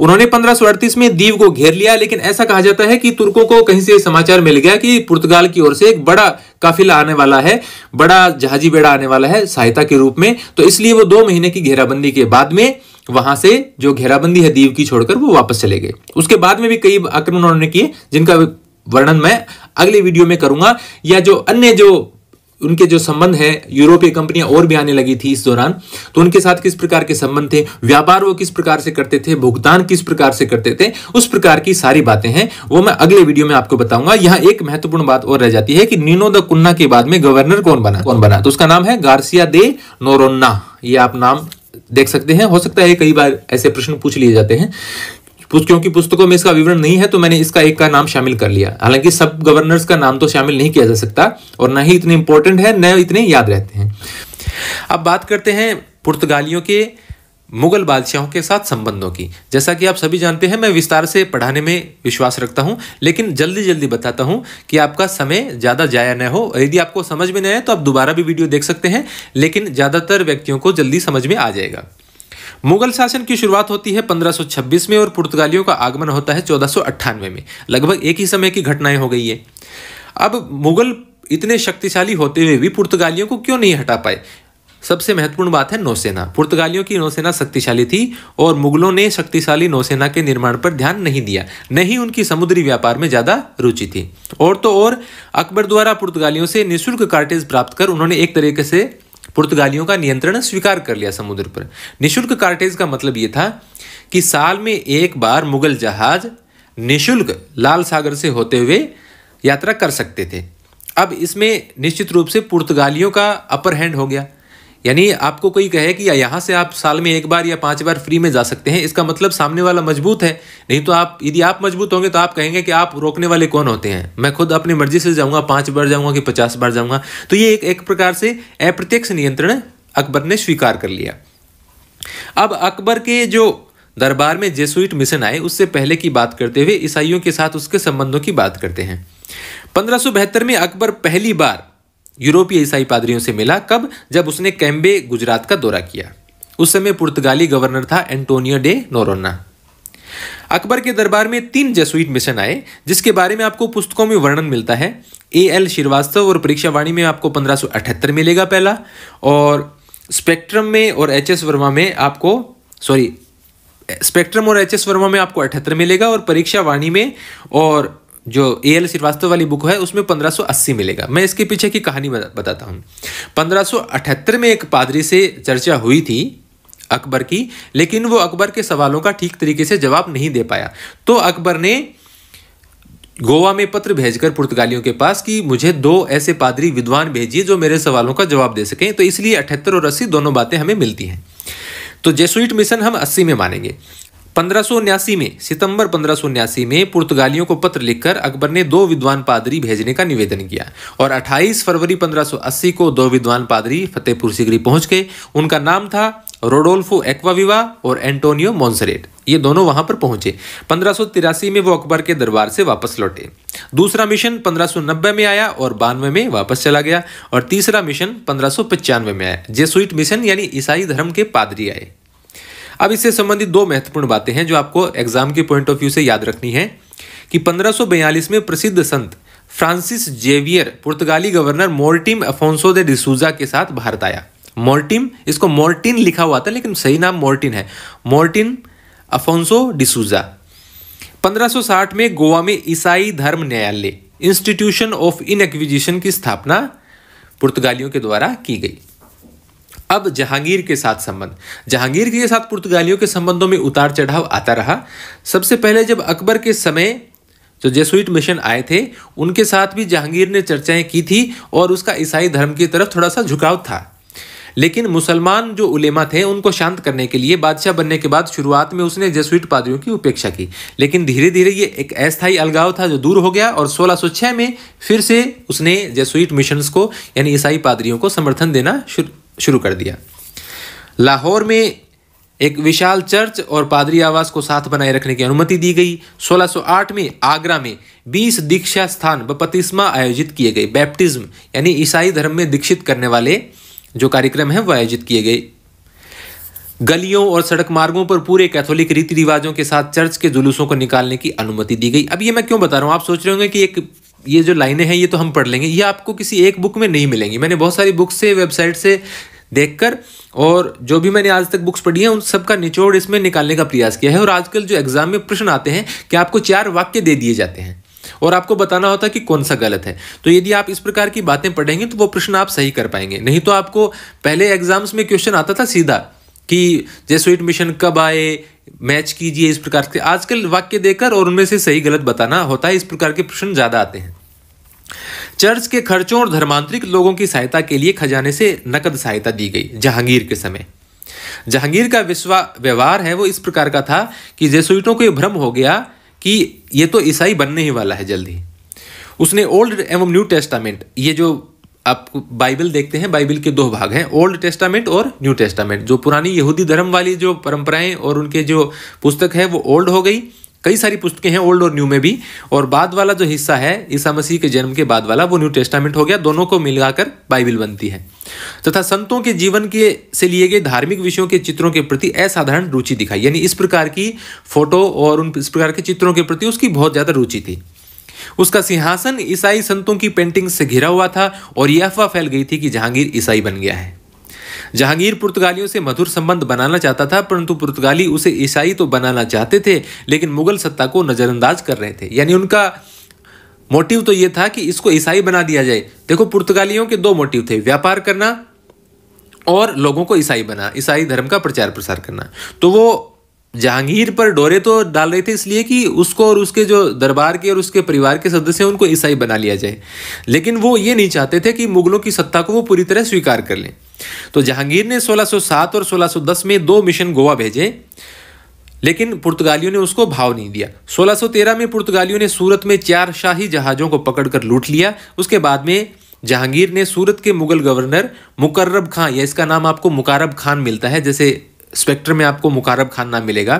उन्होंने पंद्रह में दीव को घेर लिया लेकिन ऐसा कहा जाता है कि तुर्कों को कहीं से समाचार मिल गया कि पुर्तगाल की ओर से एक बड़ा काफिला आने वाला है बड़ा जहाजी बेड़ा आने वाला है सहायता के रूप में तो इसलिए वो दो महीने की घेराबंदी के बाद में वहां से जो घेराबंदी है दीव की छोड़कर वो वापस चले गए उसके बाद में भी कई आक्रमण उन्होंने किए जिनका वर्णन मैं अगले वीडियो में करूंगा या जो अन्य जो उनके जो संबंध है यूरोपीय कंपनियां और भी आने लगी थी इस दौरान तो उनके साथ किस प्रकार के संबंध थे व्यापार वो किस प्रकार से करते थे भुगतान किस प्रकार से करते थे उस प्रकार की सारी बातें हैं वो मैं अगले वीडियो में आपको बताऊंगा यहाँ एक महत्वपूर्ण बात और रह जाती है कि नीनो द कुन्ना के बाद में गवर्नर कौन बना कौन बना तो उसका नाम है गार्सिया दे नोरोन्ना ये आप नाम देख सकते हैं हो सकता है कई बार ऐसे प्रश्न पूछ लिए जाते हैं क्योंकि पुस्तकों में इसका विवरण नहीं है तो मैंने इसका एक का नाम शामिल कर लिया हालांकि सब गवर्नर्स का नाम तो शामिल नहीं किया जा सकता और ना ही इतने इंपॉर्टेंट है न इतने याद रहते हैं अब बात करते हैं पुर्तगालियों के मुगल बादशाहों के साथ संबंधों की जैसा कि आप सभी जानते हैं मैं विस्तार से पढ़ाने में विश्वास रखता हूं लेकिन जल्दी जल्दी बताता हूं कि आपका समय ज़्यादा जाया न हो यदि आपको समझ में न आए तो आप दोबारा भी वीडियो देख सकते हैं लेकिन ज़्यादातर व्यक्तियों को जल्दी समझ में आ जाएगा मुगल शासन की शुरुआत होती है 1526 में और पुर्तगालियों का आगमन होता है चौदह में लगभग एक ही समय की घटनाएं हो गई है अब मुगल इतने शक्तिशाली होते हुए भी पुर्तगालियों को क्यों नहीं हटा पाए सबसे महत्वपूर्ण बात है नौसेना पुर्तगालियों की नौसेना शक्तिशाली थी और मुगलों ने शक्तिशाली नौसेना के निर्माण पर ध्यान नहीं दिया नहीं उनकी समुद्री व्यापार में ज़्यादा रुचि थी और तो और अकबर द्वारा पुर्तगालियों से निःशुल्क कार्टेज प्राप्त कर उन्होंने एक तरीके से पुर्तगालियों का नियंत्रण स्वीकार कर लिया समुद्र पर निशुल्क कार्टेज का मतलब यह था कि साल में एक बार मुगल जहाज निशुल्क लाल सागर से होते हुए यात्रा कर सकते थे अब इसमें निश्चित रूप से पुर्तगालियों का अपर हैंड हो गया यानी आपको कोई कहे कि यहाँ से आप साल में एक बार या पांच बार फ्री में जा सकते हैं इसका मतलब सामने वाला मजबूत है नहीं तो आप यदि आप मजबूत होंगे तो आप कहेंगे कि आप रोकने वाले कौन होते हैं मैं खुद अपनी मर्जी से जाऊँगा पाँच बार जाऊँगा कि पचास बार जाऊँगा तो ये एक एक प्रकार से अप्रत्यक्ष नियंत्रण अकबर ने स्वीकार कर लिया अब अकबर के जो दरबार में जेसुइट मिशन आए उससे पहले की बात करते हुए ईसाइयों के साथ उसके संबंधों की बात करते हैं पंद्रह में अकबर पहली बार यूरोपीय ईसाई पादरियों से मिला कब जब उसने कैम्बे गुजरात का दौरा किया उस समय पुर्तगाली गवर्नर था एंटोनियो डे नोरोना अकबर के दरबार में तीन जसवीट मिशन आए जिसके बारे में आपको पुस्तकों में वर्णन मिलता है ए एल श्रीवास्तव और परीक्षावाणी में आपको पंद्रह मिलेगा पहला और स्पेक्ट्रम में और एच एस वर्मा में आपको सॉरी स्पेक्ट्रम और एच एस वर्मा में आपको अठहत्तर मिलेगा और परीक्षावाणी में और जो ए एल श्रीवास्तव वाली बुक है उसमें 1580 मिलेगा मैं इसके पीछे की कहानी बताता हूँ 1578 में एक पादरी से चर्चा हुई थी अकबर की लेकिन वो अकबर के सवालों का ठीक तरीके से जवाब नहीं दे पाया तो अकबर ने गोवा में पत्र भेजकर पुर्तगालियों के पास कि मुझे दो ऐसे पादरी विद्वान भेजिए जो मेरे सवालों का जवाब दे सकें तो इसलिए अठहत्तर और अस्सी दोनों बातें हमें मिलती हैं तो जेसुइट मिशन हम अस्सी में मानेंगे पंद्रह में सितंबर पंद्रह में पुर्तगालियों को पत्र लिखकर अकबर ने दो विद्वान पादरी भेजने का निवेदन किया और 28 फरवरी 1580 को दो विद्वान पादरी फतेहपुर सिगरी पहुंच गए उनका नाम था रोडोल्फो एक्वाविवा और एंटोनियो मोन्सरेट ये दोनों वहां पर पहुंचे पंद्रह में वो अकबर के दरबार से वापस लौटे दूसरा मिशन 1590 में आया और बानवे में वापस चला गया और तीसरा मिशन पंद्रह में आया जेसुइट मिशन यानी ईसाई धर्म के पादरी आए अब इससे संबंधित दो महत्वपूर्ण बातें हैं जो आपको एग्जाम के पॉइंट ऑफ व्यू से याद रखनी है कि 1542 में प्रसिद्ध संत फ्रांसिस जेवियर पुर्तगाली गवर्नर मोर्टिम अफोंसो दे डिसूजा के साथ भारत आया मोर्टिम इसको मोर्टिन लिखा हुआ था लेकिन सही नाम मोर्टिन है मोर्टिन अफोंसो डिसूजा 1560 में गोवा में ईसाई धर्म न्यायालय इंस्टीट्यूशन ऑफ इन एक्विजिशन की स्थापना पुर्तगालियों के द्वारा की गई अब जहांगीर के साथ संबंध जहांगीर के साथ पुर्तगालियों के संबंधों में उतार चढ़ाव आता रहा सबसे पहले जब अकबर के समय जो जेसुइट मिशन आए थे उनके साथ भी जहांगीर ने चर्चाएं की थी और उसका ईसाई धर्म की तरफ थोड़ा सा झुकाव था लेकिन मुसलमान जो उलेमा थे उनको शांत करने के लिए बादशाह बनने के बाद शुरुआत में उसने जेसुइट पादरियों की उपेक्षा की लेकिन धीरे धीरे ये एक अस्थायी अलगाव था जो दूर हो गया और 1606 में फिर से उसने जेसुइट मिशन को यानी ईसाई पादरियों को समर्थन देना शुरू शुरू कर दिया लाहौर में एक विशाल चर्च और पादरी आवास को साथ बनाए रखने की अनुमति दी गई 1608 में आगरा में 20 दीक्षा स्थान बपतिस्मा आयोजित किए गए बैप्टिज्म यानी ईसाई धर्म में दीक्षित करने वाले जो कार्यक्रम है वह आयोजित किए गए गलियों और सड़क मार्गों पर पूरे कैथोलिक रीति रिवाजों के साथ चर्च के जुलूसों को निकालने की अनुमति दी गई अब ये मैं क्यों बता रहा हूँ आप सोच रहे होंगे कि एक ये जो लाइनें हैं ये तो हम पढ़ लेंगे ये आपको किसी एक बुक में नहीं मिलेंगी मैंने बहुत सारी बुक्स से वेबसाइट से देखकर और जो भी मैंने आज तक बुक्स पढ़ी हैं उन सबका निचोड़ इसमें निकालने का प्रयास किया है और आजकल जो एग्ज़ाम में प्रश्न आते हैं कि आपको चार वाक्य दे दिए जाते हैं और आपको बताना होता है कि कौन सा गलत है तो यदि आप इस प्रकार की बातें पढ़ेंगे तो वो प्रश्न आप सही कर पाएंगे नहीं तो आपको पहले एग्ज़ाम्स में क्वेश्चन आता था सीधा कि जेसुइट मिशन कब आए मैच कीजिए इस प्रकार के आजकल वाक्य देकर और उनमें से सही गलत बताना होता है इस प्रकार के प्रश्न ज़्यादा आते हैं चर्च के खर्चों और धर्मांतरिक लोगों की सहायता के लिए खजाने से नकद सहायता दी गई जहांगीर के समय जहांगीर का विश्वा व्यवहार है वो इस प्रकार का था कि जेसुइटों को ये भ्रम हो गया कि ये तो ईसाई बनने ही वाला है जल्दी उसने ओल्ड एवं न्यू टेस्टामेंट ये जो आप बाइबल देखते हैं बाइबल के दो भाग हैं ओल्ड टेस्टामेंट और न्यू टेस्टामेंट जो पुरानी यहूदी धर्म वाली जो परंपराएं और उनके जो पुस्तक है वो ओल्ड हो गई कई सारी पुस्तकें हैं ओल्ड और न्यू में भी और बाद वाला जो हिस्सा है ईसा मसीह के जन्म के बाद वाला वो न्यू टेस्टामेंट हो गया दोनों को मिलाकर बाइबिल बनती है तथा संतों के जीवन के से लिए गए धार्मिक विषयों के चित्रों के प्रति असाधारण रुचि दिखाई यानी इस प्रकार की फोटो और उन इस प्रकार के चित्रों के प्रति उसकी बहुत ज़्यादा रुचि थी उसका सिंहासन ईसाई संतों की पेंटिंग से घिरा हुआ था और यह अफवाह फैल गई थी कि जहांगीर ईसाई बन गया है जहांगीर पुर्तगालियों से मधुर संबंध बनाना चाहता था परंतु पुर्तगाली उसे ईसाई तो बनाना चाहते थे लेकिन मुगल सत्ता को नज़रअंदाज कर रहे थे यानी उनका मोटिव तो यह था कि इसको ईसाई बना दिया जाए देखो पुर्तगालियों के दो मोटिव थे व्यापार करना और लोगों को ईसाई बना ईसाई धर्म का प्रचार प्रसार करना तो वो जहांगीर पर डोरे तो डाल रहे थे इसलिए कि उसको और उसके जो दरबार के और उसके परिवार के सदस्य हैं उनको ईसाई बना लिया जाए लेकिन वो ये नहीं चाहते थे कि मुगलों की सत्ता को वो पूरी तरह स्वीकार कर लें तो जहांगीर ने 1607 और 1610 में दो मिशन गोवा भेजे लेकिन पुर्तगालियों ने उसको भाव नहीं दिया 1613 में पुर्तगालियों ने सूरत में चार शाही जहाज़ों को पकड़कर लूट लिया उसके बाद में जहांगीर ने सूरत के मुगल गवर्नर मुकर्रब खान या इसका नाम आपको मुकारब खान मिलता है जैसे स्पेक्ट्रम में आपको मुकारब खान नाम मिलेगा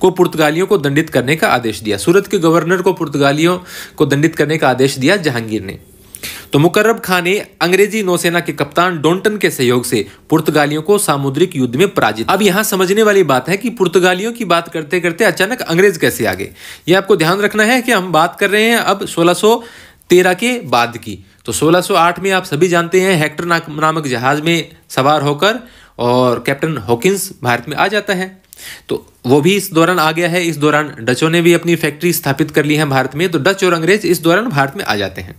को पुर्तगालियों को दंडित करने का आदेश दिया सूरत के गवर्नर को पुर्तगालियों को दंडित करने का आदेश दिया जहांगीर ने तो मुकर्रब खान ने अंग्रेजी नौसेना के कप्तान डोंटन के सहयोग से पुर्तगालियों को सामुद्रिक युद्ध में पराजित अब यहां समझने वाली बात है कि पुर्तगालियों की बात करते करते अचानक अंग्रेज कैसे आ गए यह आपको ध्यान रखना है कि हम बात कर रहे हैं अब 1613 के बाद की तो 1608 में आप सभी जानते हैं हेक्टर नामक जहाज में सवार होकर और कैप्टन हॉकिंस भारत में आ जाता है तो वो भी इस दौरान आ गया है इस दौरान डचों ने भी अपनी फैक्ट्री स्थापित कर ली है भारत में तो डच और अंग्रेज इस दौरान भारत में आ जाते हैं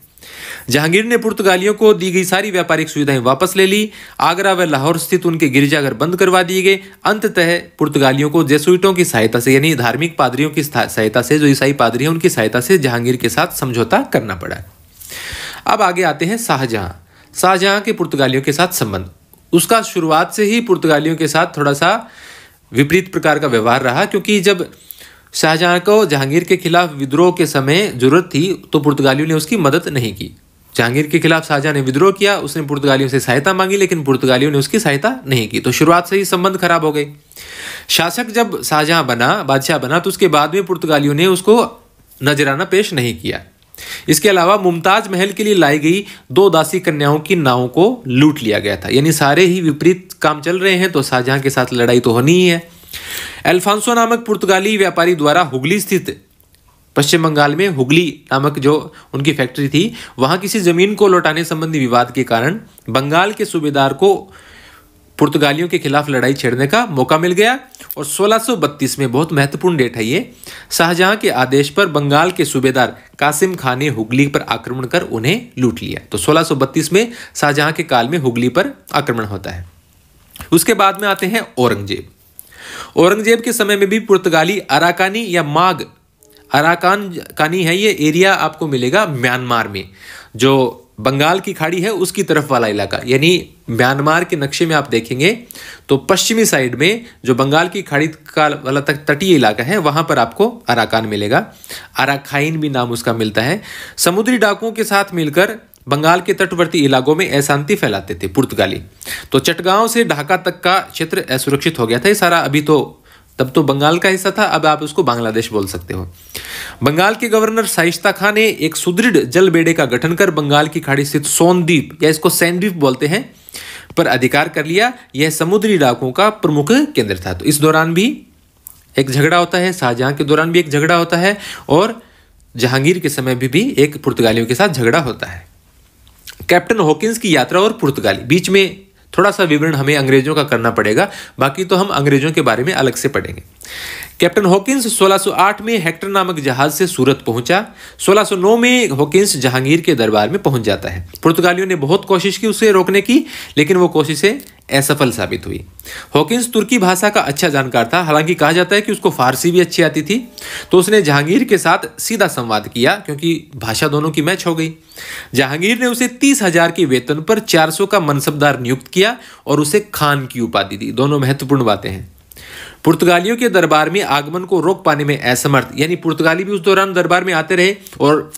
जहांगीर ने पुर्तगालियों को दी गई सारी व्यापारिक सुविधाएं वापस ले ली आगरा व लाहौर स्थित उनके गिरजाघर बंद करवा दिए गए अंततः पुर्तगालियों को जेसुइटों की सहायता से यानी धार्मिक पादरियों की सहायता से जो ईसाई पादरी हैं उनकी सहायता से जहांगीर के साथ समझौता करना पड़ा अब आगे आते हैं शाहजहां शाहजहां के पुर्तगालियों के साथ संबंध उसका शुरुआत से ही पुर्तगालियों के साथ थोड़ा सा विपरीत प्रकार का व्यवहार रहा क्योंकि जब शाहजहां को जहांगीर के खिलाफ विद्रोह के समय जरूरत थी तो पुर्तगालियों ने उसकी मदद नहीं की जहांगीर के खिलाफ शाहजहां ने विद्रोह किया उसने पुर्तगालियों से सहायता मांगी लेकिन पुर्तगालियों ने उसकी सहायता नहीं की तो शुरुआत से ही संबंध खराब हो गए शासक जब शाहजहाँ बना बादशाह बना तो उसके बाद में पुर्तगालियों ने उसको नजराना पेश नहीं किया इसके अलावा मुमताज महल के लिए लाई गई दो दासी कन्याओं की नावों को लूट लिया गया था यानी सारे ही विपरीत काम चल रहे हैं तो शाहजहां के साथ लड़ाई तो होनी ही है एल्फांसो नामक पुर्तगाली व्यापारी द्वारा हुगली स्थित पश्चिम बंगाल में हुगली नामक जो उनकी फैक्ट्री थी वहां किसी जमीन को लौटाने संबंधी विवाद के कारण बंगाल के सूबेदार को पुर्तगालियों के खिलाफ लड़ाई छेड़ने का मौका मिल गया और 1632 में बहुत महत्वपूर्ण डेट है ये शाहजहां के आदेश पर बंगाल के सूबेदार कासिम खान ने हुगली पर आक्रमण कर उन्हें लूट लिया तो 1632 में शाहजहां के काल में हुगली पर आक्रमण होता है उसके बाद में आते हैं औरंगजेब औरंगजेब के समय में भी पुर्तगाली अराकानी या माघ अराकान कानी है ये एरिया आपको मिलेगा म्यांमार में जो बंगाल की खाड़ी है उसकी तरफ वाला इलाका यानी म्यांमार के नक्शे में आप देखेंगे तो पश्चिमी साइड में जो बंगाल की खाड़ी का वाला तक तटीय इलाका है वहां पर आपको अराकान मिलेगा अराखाइन भी नाम उसका मिलता है समुद्री डाकुओं के साथ मिलकर बंगाल के तटवर्ती इलाकों में अशांति फैलाते थे पुर्तगाली तो चटगांव से ढाका तक का क्षेत्र असुरक्षित हो गया था ये सारा अभी तो तब तो बंगाल का हिस्सा था अब आप उसको बांग्लादेश बोल सकते हो बंगाल के गवर्नर साइश्ता खान ने एक सुदृढ़ जल बेड़े का गठन कर बंगाल की खाड़ी स्थित सोनद्वीप या इसको सैनद्वीप बोलते हैं पर अधिकार कर लिया यह समुद्री इलाकों का प्रमुख केंद्र था तो इस दौरान भी एक झगड़ा होता है शाहजहां के दौरान भी एक झगड़ा होता है और जहांगीर के समय भी, भी एक पुर्तगालियों के साथ झगड़ा होता है कैप्टन हॉकिंस की यात्रा और पुर्तगाली बीच में थोड़ा सा विवरण हमें अंग्रेजों का करना पड़ेगा बाकी तो हम अंग्रेजों के बारे में अलग से पढ़ेंगे कैप्टन हॉकिंस 1608 में हेक्टर नामक जहाज से सूरत पहुंचा 1609 में हॉकिंस जहांगीर के दरबार में पहुंच जाता है पुर्तगालियों ने बहुत कोशिश की उसे रोकने की लेकिन वो कोशिशें असफल साबित हुई हॉकिंस तुर्की भाषा का अच्छा जानकार था हालांकि कहा जाता है कि उसको फारसी भी अच्छी आती थी तो उसने जहांगीर के साथ सीधा संवाद किया क्योंकि भाषा दोनों की मैच हो गई जहांगीर ने उसे तीस हजार के वेतन पर चार सौ का मनसबदार नियुक्त किया और उसे खान की उपाधि दी दोनों महत्वपूर्ण बातें हैं पुर्तगालियों के दरबार में आगमन को रोक पाने में असमर्थ यानी पुर्तगाली भी उस दौरान दरबार में आते रहे और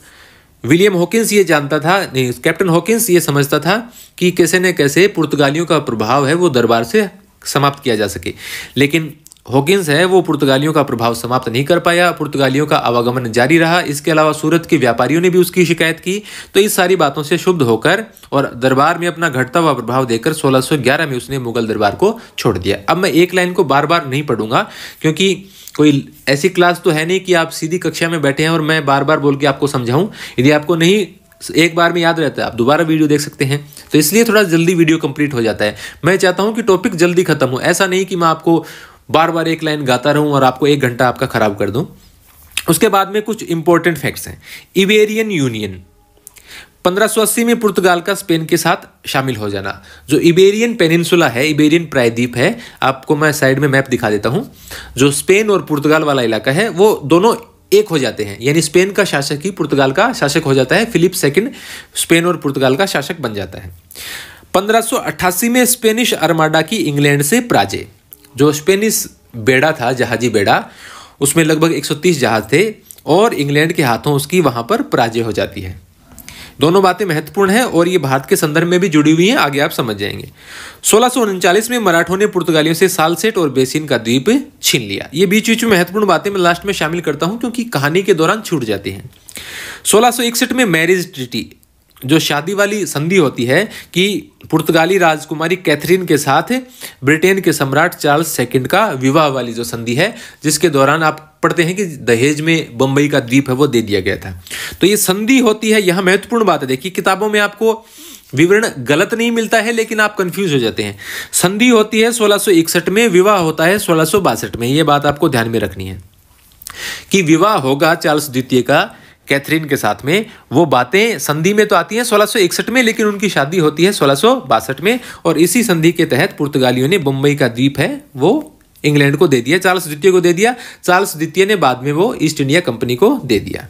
विलियम हॉकिंस ये जानता था नहीं कैप्टन हॉकिंस ये समझता था कि कैसे न कैसे पुर्तगालियों का प्रभाव है वो दरबार से समाप्त किया जा सके लेकिन हॉकिंस है वो पुर्तगालियों का प्रभाव समाप्त नहीं कर पाया पुर्तगालियों का आवागमन जारी रहा इसके अलावा सूरत के व्यापारियों ने भी उसकी शिकायत की तो इस सारी बातों से शुद्ध होकर और दरबार में अपना घटता हुआ प्रभाव देकर 1611 में उसने मुगल दरबार को छोड़ दिया अब मैं एक लाइन को बार बार नहीं पढ़ूंगा क्योंकि कोई ऐसी क्लास तो है नहीं कि आप सीधी कक्षा में बैठे हैं और मैं बार बार बोल के आपको समझाऊं यदि आपको नहीं एक बार में याद रहता है आप दोबारा वीडियो देख सकते हैं तो इसलिए थोड़ा जल्दी वीडियो कंप्लीट हो जाता है मैं चाहता हूं कि टॉपिक जल्दी खत्म हो ऐसा नहीं कि मैं आपको बार बार एक लाइन गाता रहूं और आपको एक घंटा आपका ख़राब कर दूं उसके बाद में कुछ इंपॉर्टेंट फैक्ट्स हैं इवेरियन यूनियन 1580 में पुर्तगाल का स्पेन के साथ शामिल हो जाना जो इबेरियन पेनिनसुला है इबेरियन प्रायद्वीप है आपको मैं साइड में मैप दिखा देता हूँ जो स्पेन और पुर्तगाल वाला इलाका है वो दोनों एक हो जाते हैं यानी स्पेन का शासक ही पुर्तगाल का शासक हो जाता है फिलिप सेकंड स्पेन और पुर्तगाल का शासक बन जाता है 1588 में स्पेनिश अरमाडा की इंग्लैंड से प्राजे जो स्पेनिश बेड़ा था जहाजी बेड़ा उसमें लगभग 130 जहाज थे और इंग्लैंड के हाथों उसकी वहाँ पर पराजय हो जाती है दोनों बातें महत्वपूर्ण हैं और ये भारत के संदर्भ में भी जुड़ी हुई हैं आगे आप समझ जाएंगे सोलह में मराठों ने पुर्तगालियों से सालसेट और बेसिन का द्वीप छीन लिया ये बीच बीच में महत्वपूर्ण बातें मैं लास्ट में शामिल करता हूँ क्योंकि कहानी के दौरान छूट जाती हैं सोलह में मैरिज ट्रिटी जो शादी वाली संधि होती है कि पुर्तगाली राजकुमारी कैथरीन के साथ ब्रिटेन के सम्राट चार्ल्स सेकंड का विवाह वाली जो संधि है जिसके दौरान आप पढ़ते हैं कि दहेज में बंबई का द्वीप है वो दे दिया गया था तो ये संधि होती है यह महत्वपूर्ण बात है देखिए किताबों में आपको विवरण गलत नहीं मिलता है लेकिन आप कंफ्यूज हो जाते हैं संधि होती है सोलह में विवाह होता है सोलह में ये बात आपको ध्यान में रखनी है कि विवाह होगा चार्ल्स द्वितीय का कैथरीन के साथ में वो बातें संधि में तो आती हैं 1661 में लेकिन उनकी शादी होती है सोलह में और इसी संधि के तहत पुर्तगालियों ने बम्बई का द्वीप है वो इंग्लैंड को दे दिया चार्ल्स द्वितीय को दे दिया चार्ल्स द्वितीय ने बाद में वो ईस्ट इंडिया कंपनी को दे दिया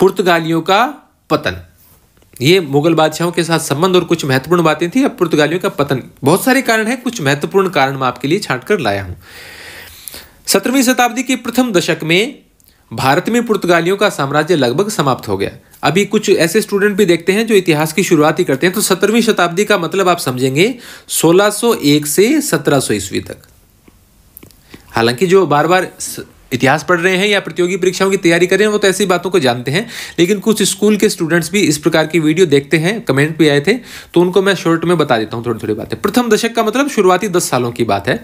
पुर्तगालियों का पतन ये मुगल बादशाहों के साथ संबंध और कुछ महत्वपूर्ण बातें थी अब पुर्तगालियों का पतन बहुत सारे कारण हैं कुछ महत्वपूर्ण कारण मैं आपके लिए छांट कर लाया हूं सत्रहवीं शताब्दी के प्रथम दशक में भारत में पुर्तगालियों का साम्राज्य लगभग समाप्त हो गया अभी कुछ ऐसे स्टूडेंट भी देखते हैं जो इतिहास की शुरुआत ही करते हैं तो सत्रहवीं शताब्दी का मतलब आप समझेंगे 1601 से 1700 ईस्वी तक हालांकि जो बार बार इतिहास पढ़ रहे हैं या प्रतियोगी परीक्षाओं की तैयारी कर रहे हैं वो तो ऐसी बातों को जानते हैं लेकिन कुछ स्कूल के स्टूडेंट्स भी इस प्रकार की वीडियो देखते हैं कमेंट भी आए थे तो उनको मैं शॉर्ट में बता देता हूँ थोड़ी थोड़ी बातें प्रथम दशक का मतलब शुरुआती दस सालों की बात है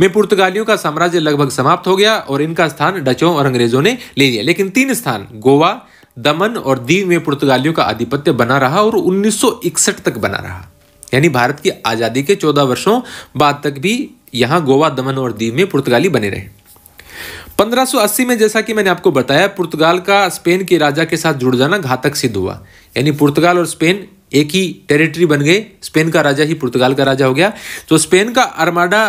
में पुर्तगालियों का साम्राज्य लगभग समाप्त हो गया और इनका स्थान डचों और अंग्रेजों ने ले लिया लेकिन तीन स्थान गोवा दमन और दीव में पुर्तगालियों का आधिपत्य बना रहा और उन्नीस तक बना रहा यानी भारत की आज़ादी के चौदह वर्षों बाद तक भी यहाँ गोवा दमन और दीव में पुर्तगाली बने रहे 1580 में जैसा कि मैंने आपको बताया पुर्तगाल का स्पेन के राजा के साथ जुड़ जाना घातक सिद्ध हुआ यानी पुर्तगाल और स्पेन एक ही टेरिटरी बन गए स्पेन का राजा ही पुर्तगाल का राजा हो गया तो स्पेन का अरमाडा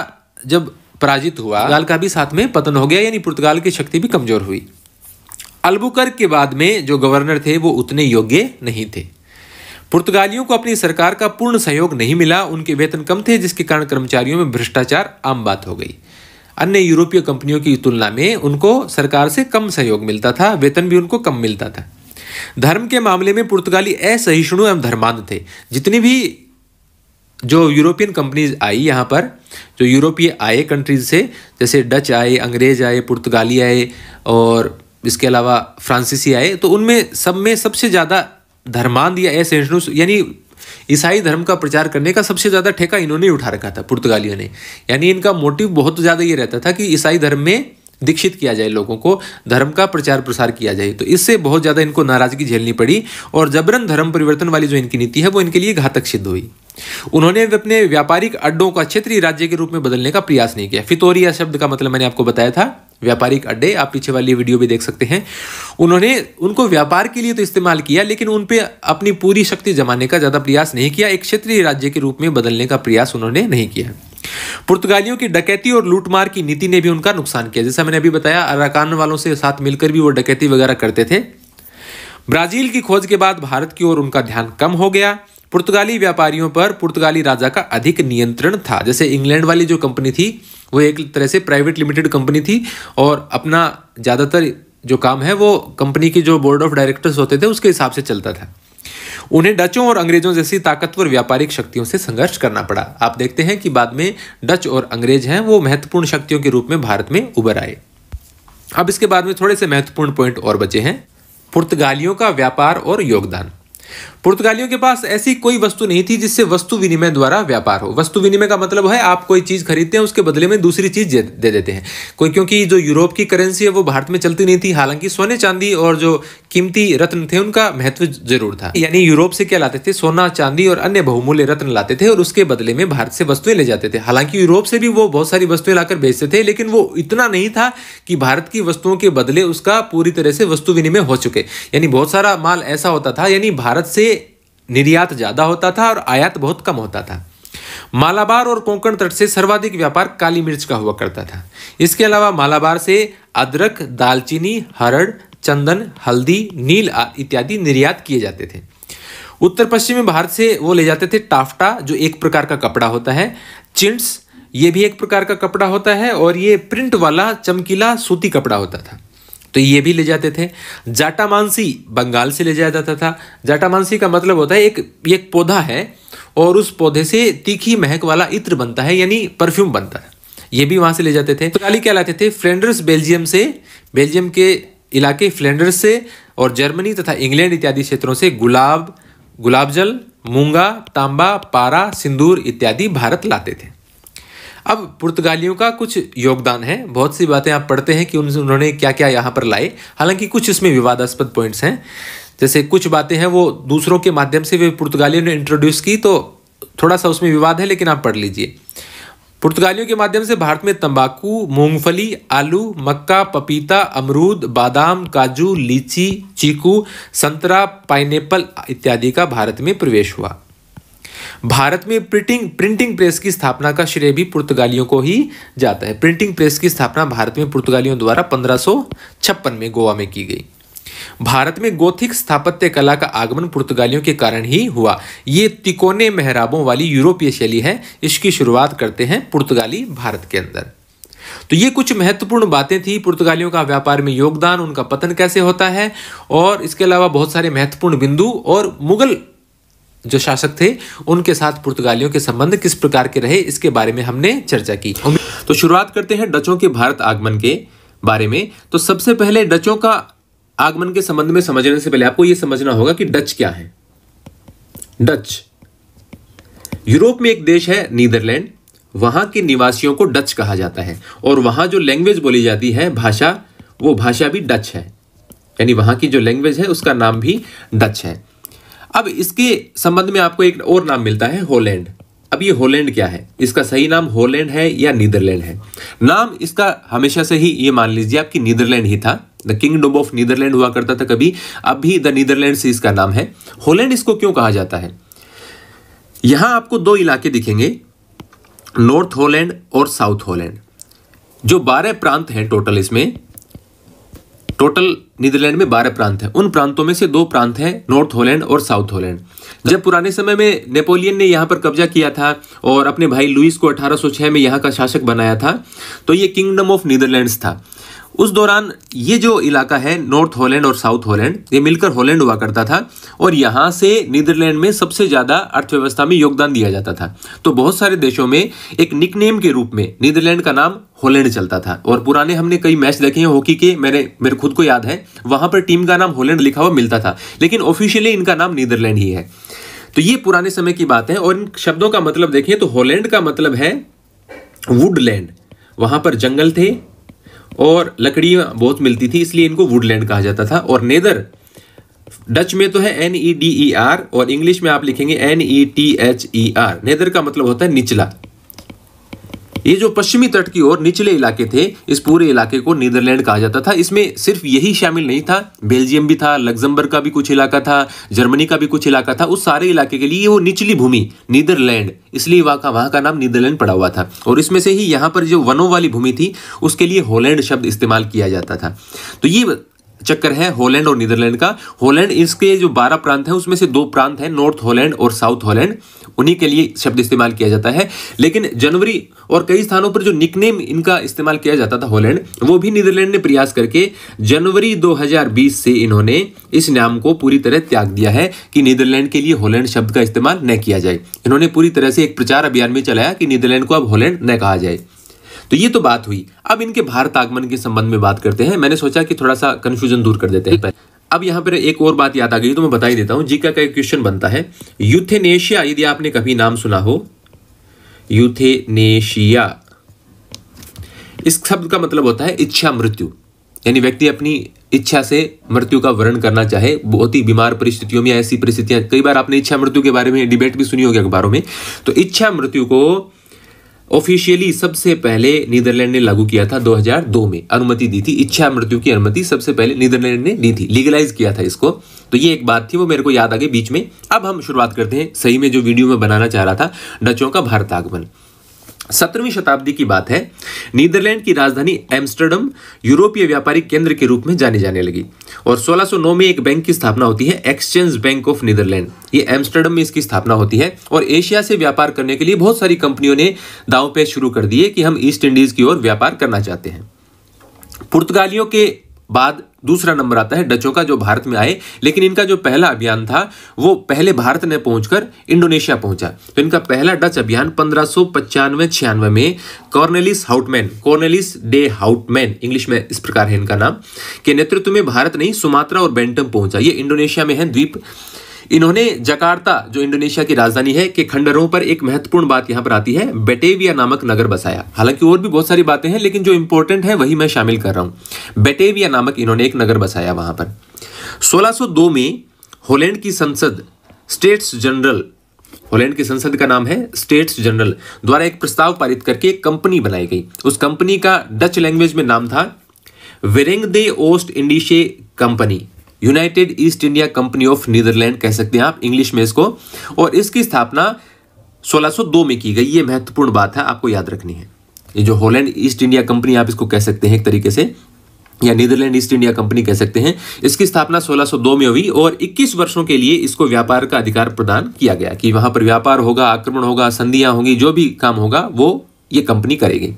जब पराजित हुआ पुर्तगाल का भी साथ में पतन हो गया यानी पुर्तगाल की शक्ति भी कमजोर हुई अल्बुकर के बाद में जो गवर्नर थे वो उतने योग्य नहीं थे पुर्तगालियों को अपनी सरकार का पूर्ण सहयोग नहीं मिला उनके वेतन कम थे जिसके कारण कर्मचारियों में भ्रष्टाचार आम बात हो गई अन्य यूरोपीय कंपनियों की तुलना में उनको सरकार से कम सहयोग मिलता था वेतन भी उनको कम मिलता था धर्म के मामले में पुर्तगाली असहिष्णु एवं धर्मांध थे जितनी भी जो यूरोपियन कंपनीज आई यहाँ पर जो यूरोपीय आए कंट्रीज से जैसे डच आए अंग्रेज आए पुर्तगाली आए और इसके अलावा फ्रांसीसी आए तो उनमें सब में सबसे ज़्यादा धर्मांध या असहिष्णु यानी ईसाई धर्म का प्रचार करने का सबसे ज़्यादा ठेका इन्होंने उठा रखा था पुर्तगालियों ने यानी इनका मोटिव बहुत ज़्यादा ये रहता था कि ईसाई धर्म में दीक्षित किया जाए लोगों को धर्म का प्रचार प्रसार किया जाए तो इससे बहुत ज़्यादा इनको नाराजगी झेलनी पड़ी और जबरन धर्म परिवर्तन वाली जो इनकी नीति है वो इनके लिए घातक सिद्ध हुई उन्होंने अपने व्यापारिक अड्डों का क्षेत्रीय राज्य के रूप में बदलने का प्रयास नहीं किया फितोरिया शब्द का मतलब मैंने आपको बताया था व्यापारिक अड्डे आप पीछे वाली वीडियो भी देख सकते हैं उन्होंने उनको व्यापार के लिए तो इस्तेमाल किया लेकिन उन पर अपनी पूरी शक्ति जमाने का ज़्यादा प्रयास नहीं किया एक क्षेत्रीय राज्य के रूप में बदलने का प्रयास उन्होंने नहीं किया पुर्तगालियों की डकैती और लूटमार की नीति ने भी उनका नुकसान किया जैसा मैंने अभी बताया अराकान वालों से साथ मिलकर भी वो डकैती वगैरह करते थे ब्राजील की खोज के बाद भारत की ओर उनका ध्यान कम हो गया पुर्तगाली व्यापारियों पर पुर्तगाली राजा का अधिक नियंत्रण था जैसे इंग्लैंड वाली जो कंपनी थी वो एक तरह से प्राइवेट लिमिटेड कंपनी थी और अपना ज़्यादातर जो काम है वो कंपनी के जो बोर्ड ऑफ डायरेक्टर्स होते थे उसके हिसाब से चलता था उन्हें डचों और अंग्रेजों जैसी ताकतवर व्यापारिक शक्तियों से संघर्ष करना पड़ा आप देखते हैं कि बाद में डच और अंग्रेज हैं वो महत्वपूर्ण शक्तियों के रूप में भारत में उभर आए अब इसके बाद में थोड़े से महत्वपूर्ण पॉइंट और बचे हैं पुर्तगालियों का व्यापार और योगदान पुर्तगालियों के पास ऐसी कोई वस्तु नहीं थी जिससे वस्तु विनिमय द्वारा व्यापार हो वस्तु विनिमय का मतलब है आप कोई चीज़ खरीदते हैं उसके बदले में दूसरी चीज़ दे देते हैं कोई क्योंकि जो यूरोप की करेंसी है वो भारत में चलती नहीं थी हालांकि सोने चांदी और जो कीमती रत्न थे उनका महत्व जरूर था यानी यूरोप से क्या लाते थे सोना चांदी और अन्य बहुमूल्य रत्न लाते थे और उसके बदले में भारत से वस्तुएं ले जाते थे हालांकि यूरोप से भी वो बहुत सारी वस्तुएं लाकर बेचते थे लेकिन वो इतना नहीं था कि भारत की वस्तुओं के बदले उसका पूरी तरह से वस्तु विनिमय हो चुके यानी बहुत सारा माल ऐसा होता था यानी भारत से निर्यात ज़्यादा होता था और आयात बहुत कम होता था मालाबार और कोंकण तट से सर्वाधिक व्यापार काली मिर्च का हुआ करता था इसके अलावा मालाबार से अदरक दालचीनी हरड़ चंदन हल्दी नील इत्यादि निर्यात किए जाते थे उत्तर पश्चिमी भारत से वो ले जाते थे टाफ्टा जो एक प्रकार का कपड़ा होता है चिंट्स ये भी एक प्रकार का कपड़ा होता है और ये प्रिंट वाला चमकीला सूती कपड़ा होता था तो ये भी ले जाते थे जाटामानसी बंगाल से ले जाया जाता था जाटामानसी का मतलब होता है एक एक पौधा है और उस पौधे से तीखी महक वाला इत्र बनता है यानी परफ्यूम बनता है ये भी वहां से ले जाते थे पुर्तगाली तो क्या लाते थे फ्लैंडर्स बेल्जियम से बेल्जियम के इलाके फ्लैंडर्स से और जर्मनी तथा इंग्लैंड इत्यादि क्षेत्रों से गुलाब गुलाब जल मूंगा तांबा पारा सिंदूर इत्यादि भारत लाते थे अब पुर्तगालियों का कुछ योगदान है बहुत सी बातें आप पढ़ते हैं कि उन, उन्होंने क्या क्या यहाँ पर लाए हालांकि कुछ इसमें विवादास्पद पॉइंट्स हैं जैसे कुछ बातें हैं वो दूसरों के माध्यम से वे पुर्तगालियों ने इंट्रोड्यूस की तो थोड़ा सा उसमें विवाद है लेकिन आप पढ़ लीजिए पुर्तगालियों के माध्यम से भारत में तंबाकू मूंगफली आलू मक्का पपीता अमरूद बादाम काजू लीची चीकू संतरा पाइनएप्पल इत्यादि का भारत में प्रवेश हुआ भारत में प्रिंटिंग प्रिंटिंग प्रेस की स्थापना का श्रेय भी पुर्तगालियों को ही जाता है प्रिंटिंग प्रेस की स्थापना भारत में पुर्तगालियों द्वारा पंद्रह में गोवा में की गई भारत में गोथिक स्थापत्य कला का आगमन पुर्तगालियों के कारण ही हुआ ये तिकोने मेहराबों वाली यूरोपीय शैली है इसकी शुरुआत करते हैं पुर्तगाली भारत के अंदर तो ये कुछ महत्वपूर्ण बातें थी पुर्तगालियों का व्यापार में योगदान उनका पतन कैसे होता है और इसके अलावा बहुत सारे महत्वपूर्ण बिंदु और मुगल जो शासक थे उनके साथ पुर्तगालियों के संबंध किस प्रकार के रहे इसके बारे में हमने चर्चा की तो शुरुआत करते हैं डचों के भारत आगमन के बारे में तो सबसे पहले डचों का आगमन के संबंध में समझने से पहले आपको यह समझना होगा कि डच क्या है डच यूरोप में एक देश है नीदरलैंड वहां के निवासियों को डच कहा जाता है और वहां जो लैंग्वेज बोली जाती है भाषा वो भाषा भी डच है यानी वहां की जो लैंग्वेज है उसका नाम भी डच है अब इसके संबंध में आपको एक और नाम मिलता है होलैंड अब ये होलैंड क्या है इसका सही नाम होलैंड है या नीदरलैंड है नाम इसका हमेशा से ही ये मान लीजिए आपकी नीदरलैंड ही था द किंगडम ऑफ नीदरलैंड हुआ करता था कभी अब भी द नीदरलैंड से इसका नाम है होलैंड इसको क्यों कहा जाता है यहां आपको दो इलाके दिखेंगे नॉर्थ होलैंड और साउथ होलैंड जो बारह प्रांत हैं टोटल इसमें टोटल नीदरलैंड में बारह प्रांत हैं उन प्रांतों में से दो प्रांत हैं नॉर्थ होलैंड और साउथ होलैंड जब पुराने समय में नेपोलियन ने यहाँ पर कब्जा किया था और अपने भाई लुइस को 1806 में यहाँ का शासक बनाया था तो ये किंगडम ऑफ नीदरलैंड्स था उस दौरान ये जो इलाका है नॉर्थ हॉलैंड और साउथ हॉलैंड ये मिलकर हॉलैंड हुआ करता था और यहाँ से नीदरलैंड में सबसे ज़्यादा अर्थव्यवस्था में योगदान दिया जाता था तो बहुत सारे देशों में एक निकनेम के रूप में नीदरलैंड का नाम हॉलैंड चलता था और पुराने हमने कई मैच देखे हैं हॉकी के मैंने मेरे खुद को याद है वहाँ पर टीम का नाम हॉलैंड लिखा हुआ मिलता था लेकिन ऑफिशियली इनका नाम नीदरलैंड ही है तो ये पुराने समय की बात है और इन शब्दों का मतलब देखें तो हॉलैंड का मतलब है वुडलैंड वहां पर जंगल थे और लकड़ियाँ बहुत मिलती थी इसलिए इनको वुडलैंड कहा जाता था और नेदर डच में तो है N E D E R और इंग्लिश में आप लिखेंगे N E T H E R nether का मतलब होता है निचला ये जो पश्चिमी तट की ओर निचले इलाके थे इस पूरे इलाके को नीदरलैंड कहा जाता था इसमें सिर्फ यही शामिल नहीं था बेल्जियम भी था लग्जमबर्ग का भी कुछ इलाका था जर्मनी का भी कुछ इलाका था उस सारे इलाके के लिए वो निचली भूमि नीदरलैंड इसलिए वहाँ का वहां का नाम नीदरलैंड पड़ा हुआ था और इसमें से ही यहां पर जो वनों वाली भूमि थी उसके लिए होलैंड शब्द इस्तेमाल किया जाता था तो ये चक्कर है हॉलैंड और नीदरलैंड का हॉलैंड इसके जो बारह प्रांत हैं उसमें से दो प्रांत हैं नॉर्थ हॉलैंड और साउथ हॉलैंड उन्हीं के लिए शब्द इस्तेमाल किया जाता है लेकिन जनवरी और कई स्थानों पर जो निकनेम इनका इस्तेमाल किया जाता था हॉलैंड वो भी नीदरलैंड ने प्रयास करके जनवरी 2020 से इन्होंने इस नाम को पूरी तरह त्याग दिया है कि नीदरलैंड के लिए हॉलैंड शब्द का इस्तेमाल न किया जाए इन्होंने पूरी तरह से एक प्रचार अभियान में चलाया कि नीदरलैंड को अब हॉलैंड न कहा जाए तो ये तो बात हुई अब इनके भारत आगमन के संबंध में बात करते हैं मैंने सोचा कि थोड़ा सा कंफ्यूजन दूर कर देते हैं अब यहाँ पर एक और बात याद आ गई तो मैं बता ही देता हूँ जीका का एक क्वेश्चन बनता है यूथेनेशिया यदि आपने कभी नाम सुना हो यूथेनेशिया इस शब्द का मतलब होता है इच्छा मृत्यु यानी व्यक्ति अपनी इच्छा से मृत्यु का वर्ण करना चाहे बहुत ही बीमार परिस्थितियों में ऐसी परिस्थितियां कई बार आपने इच्छा मृत्यु के बारे में डिबेट भी सुनी होगी अखबारों में तो इच्छा मृत्यु को ऑफिशियली सबसे पहले नीदरलैंड ने लागू किया था 2002 में अनुमति दी थी इच्छा मृत्यु की अनुमति सबसे पहले नीदरलैंड ने दी थी लीगलाइज किया था इसको तो ये एक बात थी वो मेरे को याद आ गई बीच में अब हम शुरुआत करते हैं सही में जो वीडियो में बनाना चाह रहा था डचों का भारत आगमन सत्रहवीं शताब्दी की बात है नीदरलैंड की राजधानी एम्स्टर्डम यूरोपीय व्यापारिक केंद्र के रूप में जानी जाने लगी और 1609 में एक बैंक की स्थापना होती है एक्सचेंज बैंक ऑफ नीदरलैंड ये एम्स्टर्डम में इसकी स्थापना होती है और एशिया से व्यापार करने के लिए बहुत सारी कंपनियों ने दाव पेश शुरू कर दिए कि हम ईस्ट इंडीज की ओर व्यापार करना चाहते हैं पुर्तगालियों के बाद दूसरा नंबर आता है डचों का जो भारत में आए लेकिन इनका जो पहला अभियान था वो पहले भारत ने पहुंचकर इंडोनेशिया पहुंचा तो इनका पहला डच अभियान पंद्रह सौ पचानवे छियानवे में Cornelis Houtman Cornelis de Houtman English में इस प्रकार है इनका नाम के नेतृत्व में भारत नहीं सुमात्रा और बेंटम पहुंचा ये इंडोनेशिया में है द्वीप इन्होंने जकार्ता जो इंडोनेशिया की राजधानी है के खंडरों पर एक महत्वपूर्ण बात यहाँ पर आती है बेटेविया नामक नगर बसाया हालांकि और भी बहुत सारी बातें हैं लेकिन जो इंपॉर्टेंट है वही मैं शामिल कर रहा हूँ बेटेविया नामक इन्होंने एक नगर बसाया वहां पर 1602 में होलैंड की संसद स्टेट्स जनरल होलैंड की संसद का नाम है स्टेट्स जनरल द्वारा एक प्रस्ताव पारित करके एक कंपनी बनाई गई उस कंपनी का डच लैंग्वेज में नाम था Vereenigde de Oost Indische Compagnie United East India company of Netherland कह सकते हैं आप इंग्लिश में इसको और इसकी स्थापना 1602 में की गई ये महत्वपूर्ण बात है आपको याद रखनी है ये जो हॉलैंड ईस्ट इंडिया कंपनी आप इसको कह सकते हैं एक तरीके से या नीदरलैंड ईस्ट इंडिया कंपनी कह सकते हैं इसकी स्थापना 1602 में हुई और 21 वर्षों के लिए इसको व्यापार का अधिकार प्रदान किया गया कि वहां पर व्यापार होगा आक्रमण होगा संधियां होंगी जो भी काम होगा वो ये कंपनी करेगी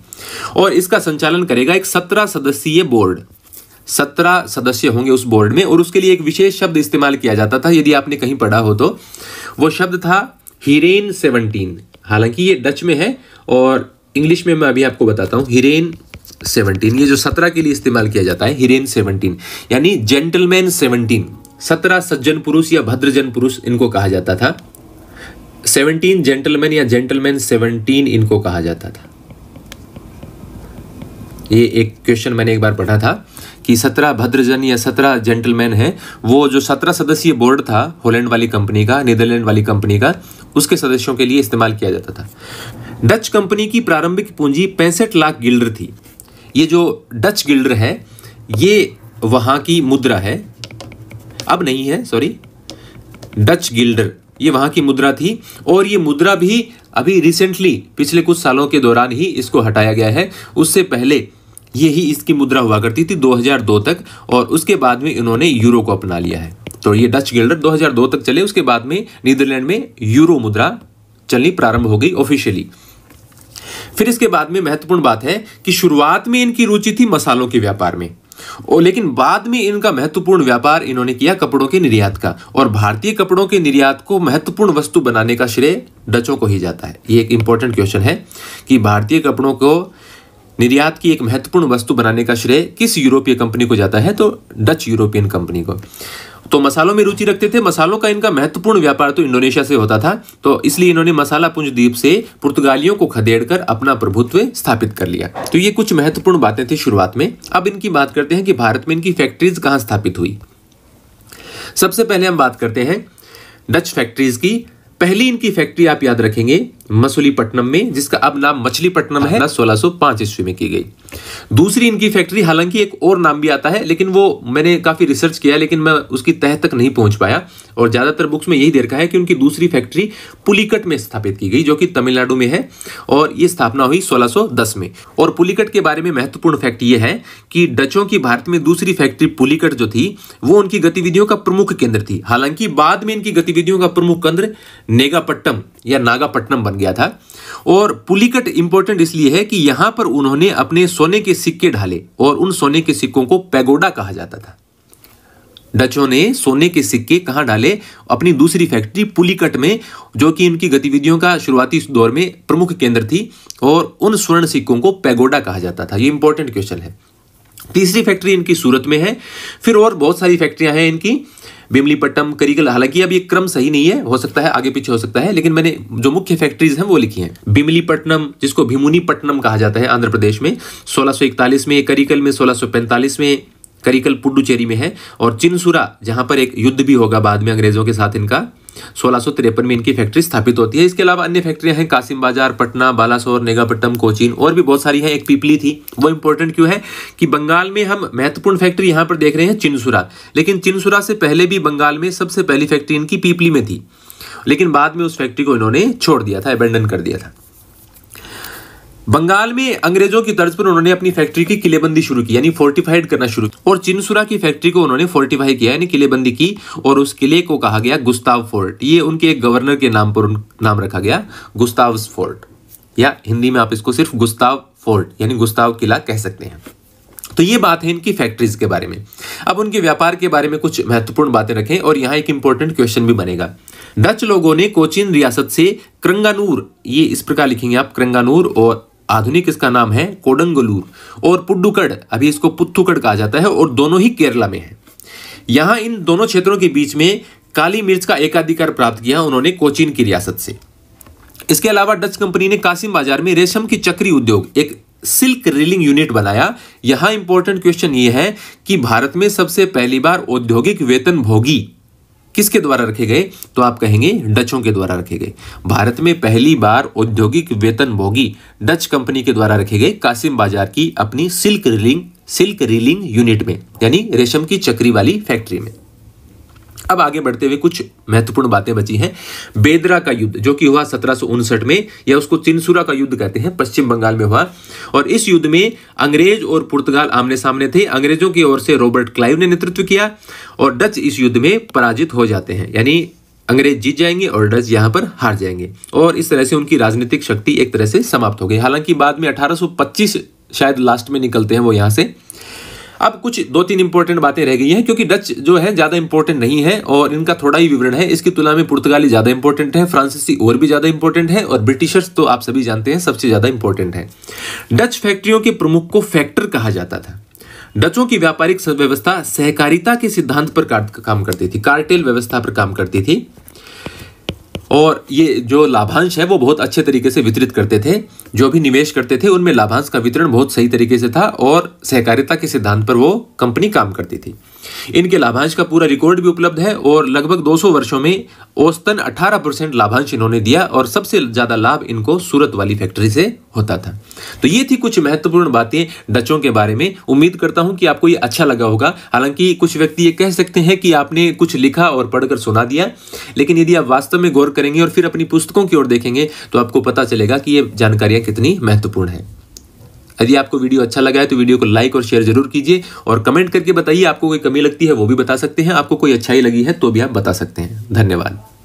और इसका संचालन करेगा एक सत्रह सदस्यीय बोर्ड सत्रह सदस्य होंगे उस बोर्ड में और उसके लिए एक विशेष शब्द इस्तेमाल किया जाता था यदि आपने कहीं पढ़ा हो तो वो शब्द था हिरेन सेवनटीन हालांकि ये डच में है और इंग्लिश में मैं अभी आपको बताता हूँ हिरेन सेवनटीन ये जो सत्रह के लिए इस्तेमाल किया जाता है हिरेन सेवनटीन यानी जेंटलमैन सेवनटीन सत्रह सज्जन पुरुष या भद्रजन पुरुष इनको कहा जाता था सेवनटीन जेंटलमैन या जेंटलमैन सेवनटीन इनको कहा जाता था ये एक क्वेश्चन मैंने एक बार पढ़ा था कि सत्रह भद्रजन या सत्रह जेंटलमैन हैं वो जो सत्रह सदस्यीय बोर्ड था होलैंड वाली कंपनी का नीदरलैंड वाली कंपनी का उसके सदस्यों के लिए इस्तेमाल किया जाता था डच कंपनी की प्रारंभिक पूंजी पैंसठ लाख गिल्डर थी ये जो डच गिल्डर है ये वहाँ की मुद्रा है अब नहीं है सॉरी डच गिल्डर ये वहाँ की मुद्रा थी और ये मुद्रा भी अभी रिसेंटली पिछले कुछ सालों के दौरान ही इसको हटाया गया है उससे पहले यही इसकी मुद्रा हुआ करती थी 2002 तक और उसके बाद में इन्होंने यूरो को अपना लिया है तो ये डच गिल्डर 2002 तक चले उसके बाद में नीदरलैंड में यूरो मुद्रा चलनी प्रारंभ हो गई ऑफिशियली फिर इसके बाद में महत्वपूर्ण बात है कि शुरुआत में इनकी रुचि थी मसालों के व्यापार में और लेकिन बाद में इनका महत्वपूर्ण व्यापार इन्होंने किया कपड़ों के निर्यात का और भारतीय कपड़ों के निर्यात को महत्वपूर्ण वस्तु बनाने का श्रेय डचों को ही जाता है ये एक इंपॉर्टेंट क्वेश्चन है कि भारतीय कपड़ों को निर्यात की एक महत्वपूर्ण वस्तु बनाने का श्रेय किस यूरोपीय कंपनी को जाता है तो डच यूरोपियन कंपनी को तो मसालों में रुचि रखते थे मसालों का इनका महत्वपूर्ण व्यापार तो इंडोनेशिया से होता था तो इसलिए इन्होंने मसाला पुंज द्वीप से पुर्तगालियों को खदेड़कर अपना प्रभुत्व स्थापित कर लिया तो ये कुछ महत्वपूर्ण बातें थी शुरुआत में अब इनकी बात करते हैं कि भारत में इनकी फैक्ट्रीज कहाँ स्थापित हुई सबसे पहले हम बात करते हैं डच फैक्ट्रीज की पहली इनकी फैक्ट्री आप याद रखेंगे मसूलीपट्टनम में जिसका अब नाम मछलीपट्टनम है सोलह सौ पांच ईस्वी में की गई दूसरी इनकी फैक्ट्री हालांकि एक और नाम भी आता है लेकिन वो मैंने काफ़ी रिसर्च किया लेकिन मैं उसकी तह तक नहीं पहुंच पाया और ज़्यादातर बुक्स में यही देखा है कि उनकी दूसरी फैक्ट्री पुलिकट में स्थापित की गई जो कि तमिलनाडु में है और ये स्थापना हुई 1610 में और पुलिकट के बारे में महत्वपूर्ण फैक्ट ये है कि डचों की भारत में दूसरी फैक्ट्री पुलिकट जो थी वो उनकी गतिविधियों का प्रमुख केंद्र थी हालांकि बाद में इनकी गतिविधियों का प्रमुख केंद्र नेगापट्टम या नागापट्टनम बन गया था और पुलिकट इंपॉर्टेंट इसलिए है कि यहां पर उन्होंने अपने सोने के सिक्के ढाले और उन सोने के सिक्कों को पैगोडा कहा जाता था डचों ने सोने के सिक्के कहाँ डाले अपनी दूसरी फैक्ट्री पुलिकट में जो कि उनकी गतिविधियों का शुरुआती दौर में प्रमुख केंद्र थी और उन स्वर्ण सिक्कों को पैगोडा कहा जाता था ये इंपॉर्टेंट क्वेश्चन है तीसरी फैक्ट्री इनकी सूरत में है फिर और बहुत सारी फैक्ट्रियां हैं इनकी बेमलीपट्टम करीगल हालांकि अब ये क्रम सही नहीं है हो सकता है आगे पीछे हो सकता है लेकिन मैंने जो मुख्य फैक्ट्रीज हैं वो लिखी हैं बिमलीपट्टनम जिसको भिमुनीपट्टनम कहा जाता है आंध्र प्रदेश में 1641 में करिकल में 1645 में करिकल पुडुचेरी में है और चिनसुरा जहां पर एक युद्ध भी होगा बाद में अंग्रेजों के साथ इनका सोलह में इनकी फैक्ट्री स्थापित होती है इसके अलावा अन्य फैक्ट्रियां हैं कासिम बाजार पटना बालासोर नेगापट्टम कोचीन और भी बहुत सारी हैं एक पीपली थी वो इंपॉर्टेंट क्यों है कि बंगाल में हम महत्वपूर्ण फैक्ट्री यहाँ पर देख रहे हैं चिनसुरा लेकिन चिनसुरा से पहले भी बंगाल में सबसे पहली फैक्ट्री इनकी पीपली में थी लेकिन बाद में उस फैक्ट्री को इन्होंने छोड़ दिया था एबेंडन कर दिया था बंगाल में अंग्रेजों की तर्ज पर उन्होंने अपनी फैक्ट्री की किलेबंदी शुरू की यानी फोर्टिफाइड करना शुरू और चिनसुरा की फैक्ट्री को उन्होंने फोर्टिफाई किया यानी किलेबंदी की और उस किले को कहा गया गुस्ताव फोर्ट ये उनके एक गवर्नर के नाम पर नाम रखा गया गुस्ताव फोर्ट या हिंदी में आप इसको सिर्फ गुस्ताव फोर्ट यानी गुस्ताव किला कह सकते हैं तो ये बात है इनकी फैक्ट्रीज के बारे में अब उनके व्यापार के बारे में कुछ महत्वपूर्ण बातें रखें और यहाँ एक इंपॉर्टेंट क्वेश्चन भी बनेगा डच लोगों ने कोचिन रियासत से क्रंगानूर ये इस प्रकार लिखेंगे आप क्रंगानूर और आधुनिक इसका नाम है कोडंगलूर और पुडुकड़ अभी इसको पुथुकड़ कहा जाता है और दोनों ही केरला में है यहाँ इन दोनों क्षेत्रों के बीच में काली मिर्च का एकाधिकार प्राप्त किया उन्होंने कोचीन की रियासत से इसके अलावा डच कंपनी ने कासिम बाजार में रेशम की चक्री उद्योग एक सिल्क रिलिंग यूनिट बनाया यहां इंपॉर्टेंट क्वेश्चन यह है कि भारत में सबसे पहली बार औद्योगिक वेतन भोगी किसके द्वारा रखे गए तो आप कहेंगे डचों के द्वारा रखे गए भारत में पहली बार औद्योगिक वेतन भोगी डच कंपनी के द्वारा रखे गए कासिम बाजार की अपनी silk reeling silk reeling unit में यानी रेशम की चक्री वाली फैक्ट्री में अब आगे बढ़ते हुए कुछ महत्वपूर्ण बातें बची हैं बेदरा का युद्ध जो कि हुआ सत्रह में या उसको चिनसुरा का युद्ध कहते हैं पश्चिम बंगाल में हुआ और इस युद्ध में अंग्रेज और पुर्तगाल आमने सामने थे अंग्रेजों की ओर से रॉबर्ट क्लाइव ने नेतृत्व किया और डच इस युद्ध में पराजित हो जाते हैं यानी अंग्रेज जीत जाएंगे और डच यहां पर हार जाएंगे और इस तरह से उनकी राजनीतिक शक्ति एक तरह से समाप्त हो गई हालांकि बाद में 1825 शायद लास्ट में निकलते हैं वो यहां से अब कुछ दो तीन इंपॉर्टेंट बातें रह गई हैं क्योंकि डच जो है ज़्यादा इंपॉर्टेंट नहीं है और इनका थोड़ा ही विवरण है इसकी तुलना में पुर्तगाली ज़्यादा इंपॉर्टेंट है फ्रांसीसी और भी ज़्यादा इंपॉर्टेंट है और ब्रिटिशर्स तो आप सभी जानते हैं सबसे ज़्यादा इंपॉर्टेंट है डच फैक्ट्रियों के प्रमुख को फैक्टर कहा जाता था डचों की व्यापारिक व्यवस्था सहकारिता के सिद्धांत पर काम करती थी कार्टेल व्यवस्था पर काम करती थी और ये जो लाभांश है वो बहुत अच्छे तरीके से वितरित करते थे जो भी निवेश करते थे उनमें लाभांश का वितरण बहुत सही तरीके से था और सहकारिता के सिद्धांत पर वो कंपनी काम करती थी इनके लाभांश का पूरा रिकॉर्ड भी उपलब्ध है और लगभग 200 वर्षों में औसतन 18 परसेंट लाभांश इन्होंने दिया और सबसे ज़्यादा लाभ इनको सूरत वाली फैक्ट्री से होता था तो ये थी कुछ महत्वपूर्ण बातें डचों के बारे में उम्मीद करता हूं कि आपको ये अच्छा लगा होगा हालांकि कुछ व्यक्ति ये कह सकते हैं कि आपने कुछ लिखा और पढ़कर सुना दिया लेकिन यदि आप वास्तव में गौर करेंगे और फिर अपनी पुस्तकों की ओर देखेंगे तो आपको पता चलेगा कि ये जानकारियां कितनी महत्वपूर्ण है यदि आपको वीडियो अच्छा लगा है तो वीडियो को लाइक और शेयर जरूर कीजिए और कमेंट करके बताइए आपको कोई कमी लगती है वो भी बता सकते हैं आपको कोई अच्छाई लगी है तो भी आप बता सकते हैं धन्यवाद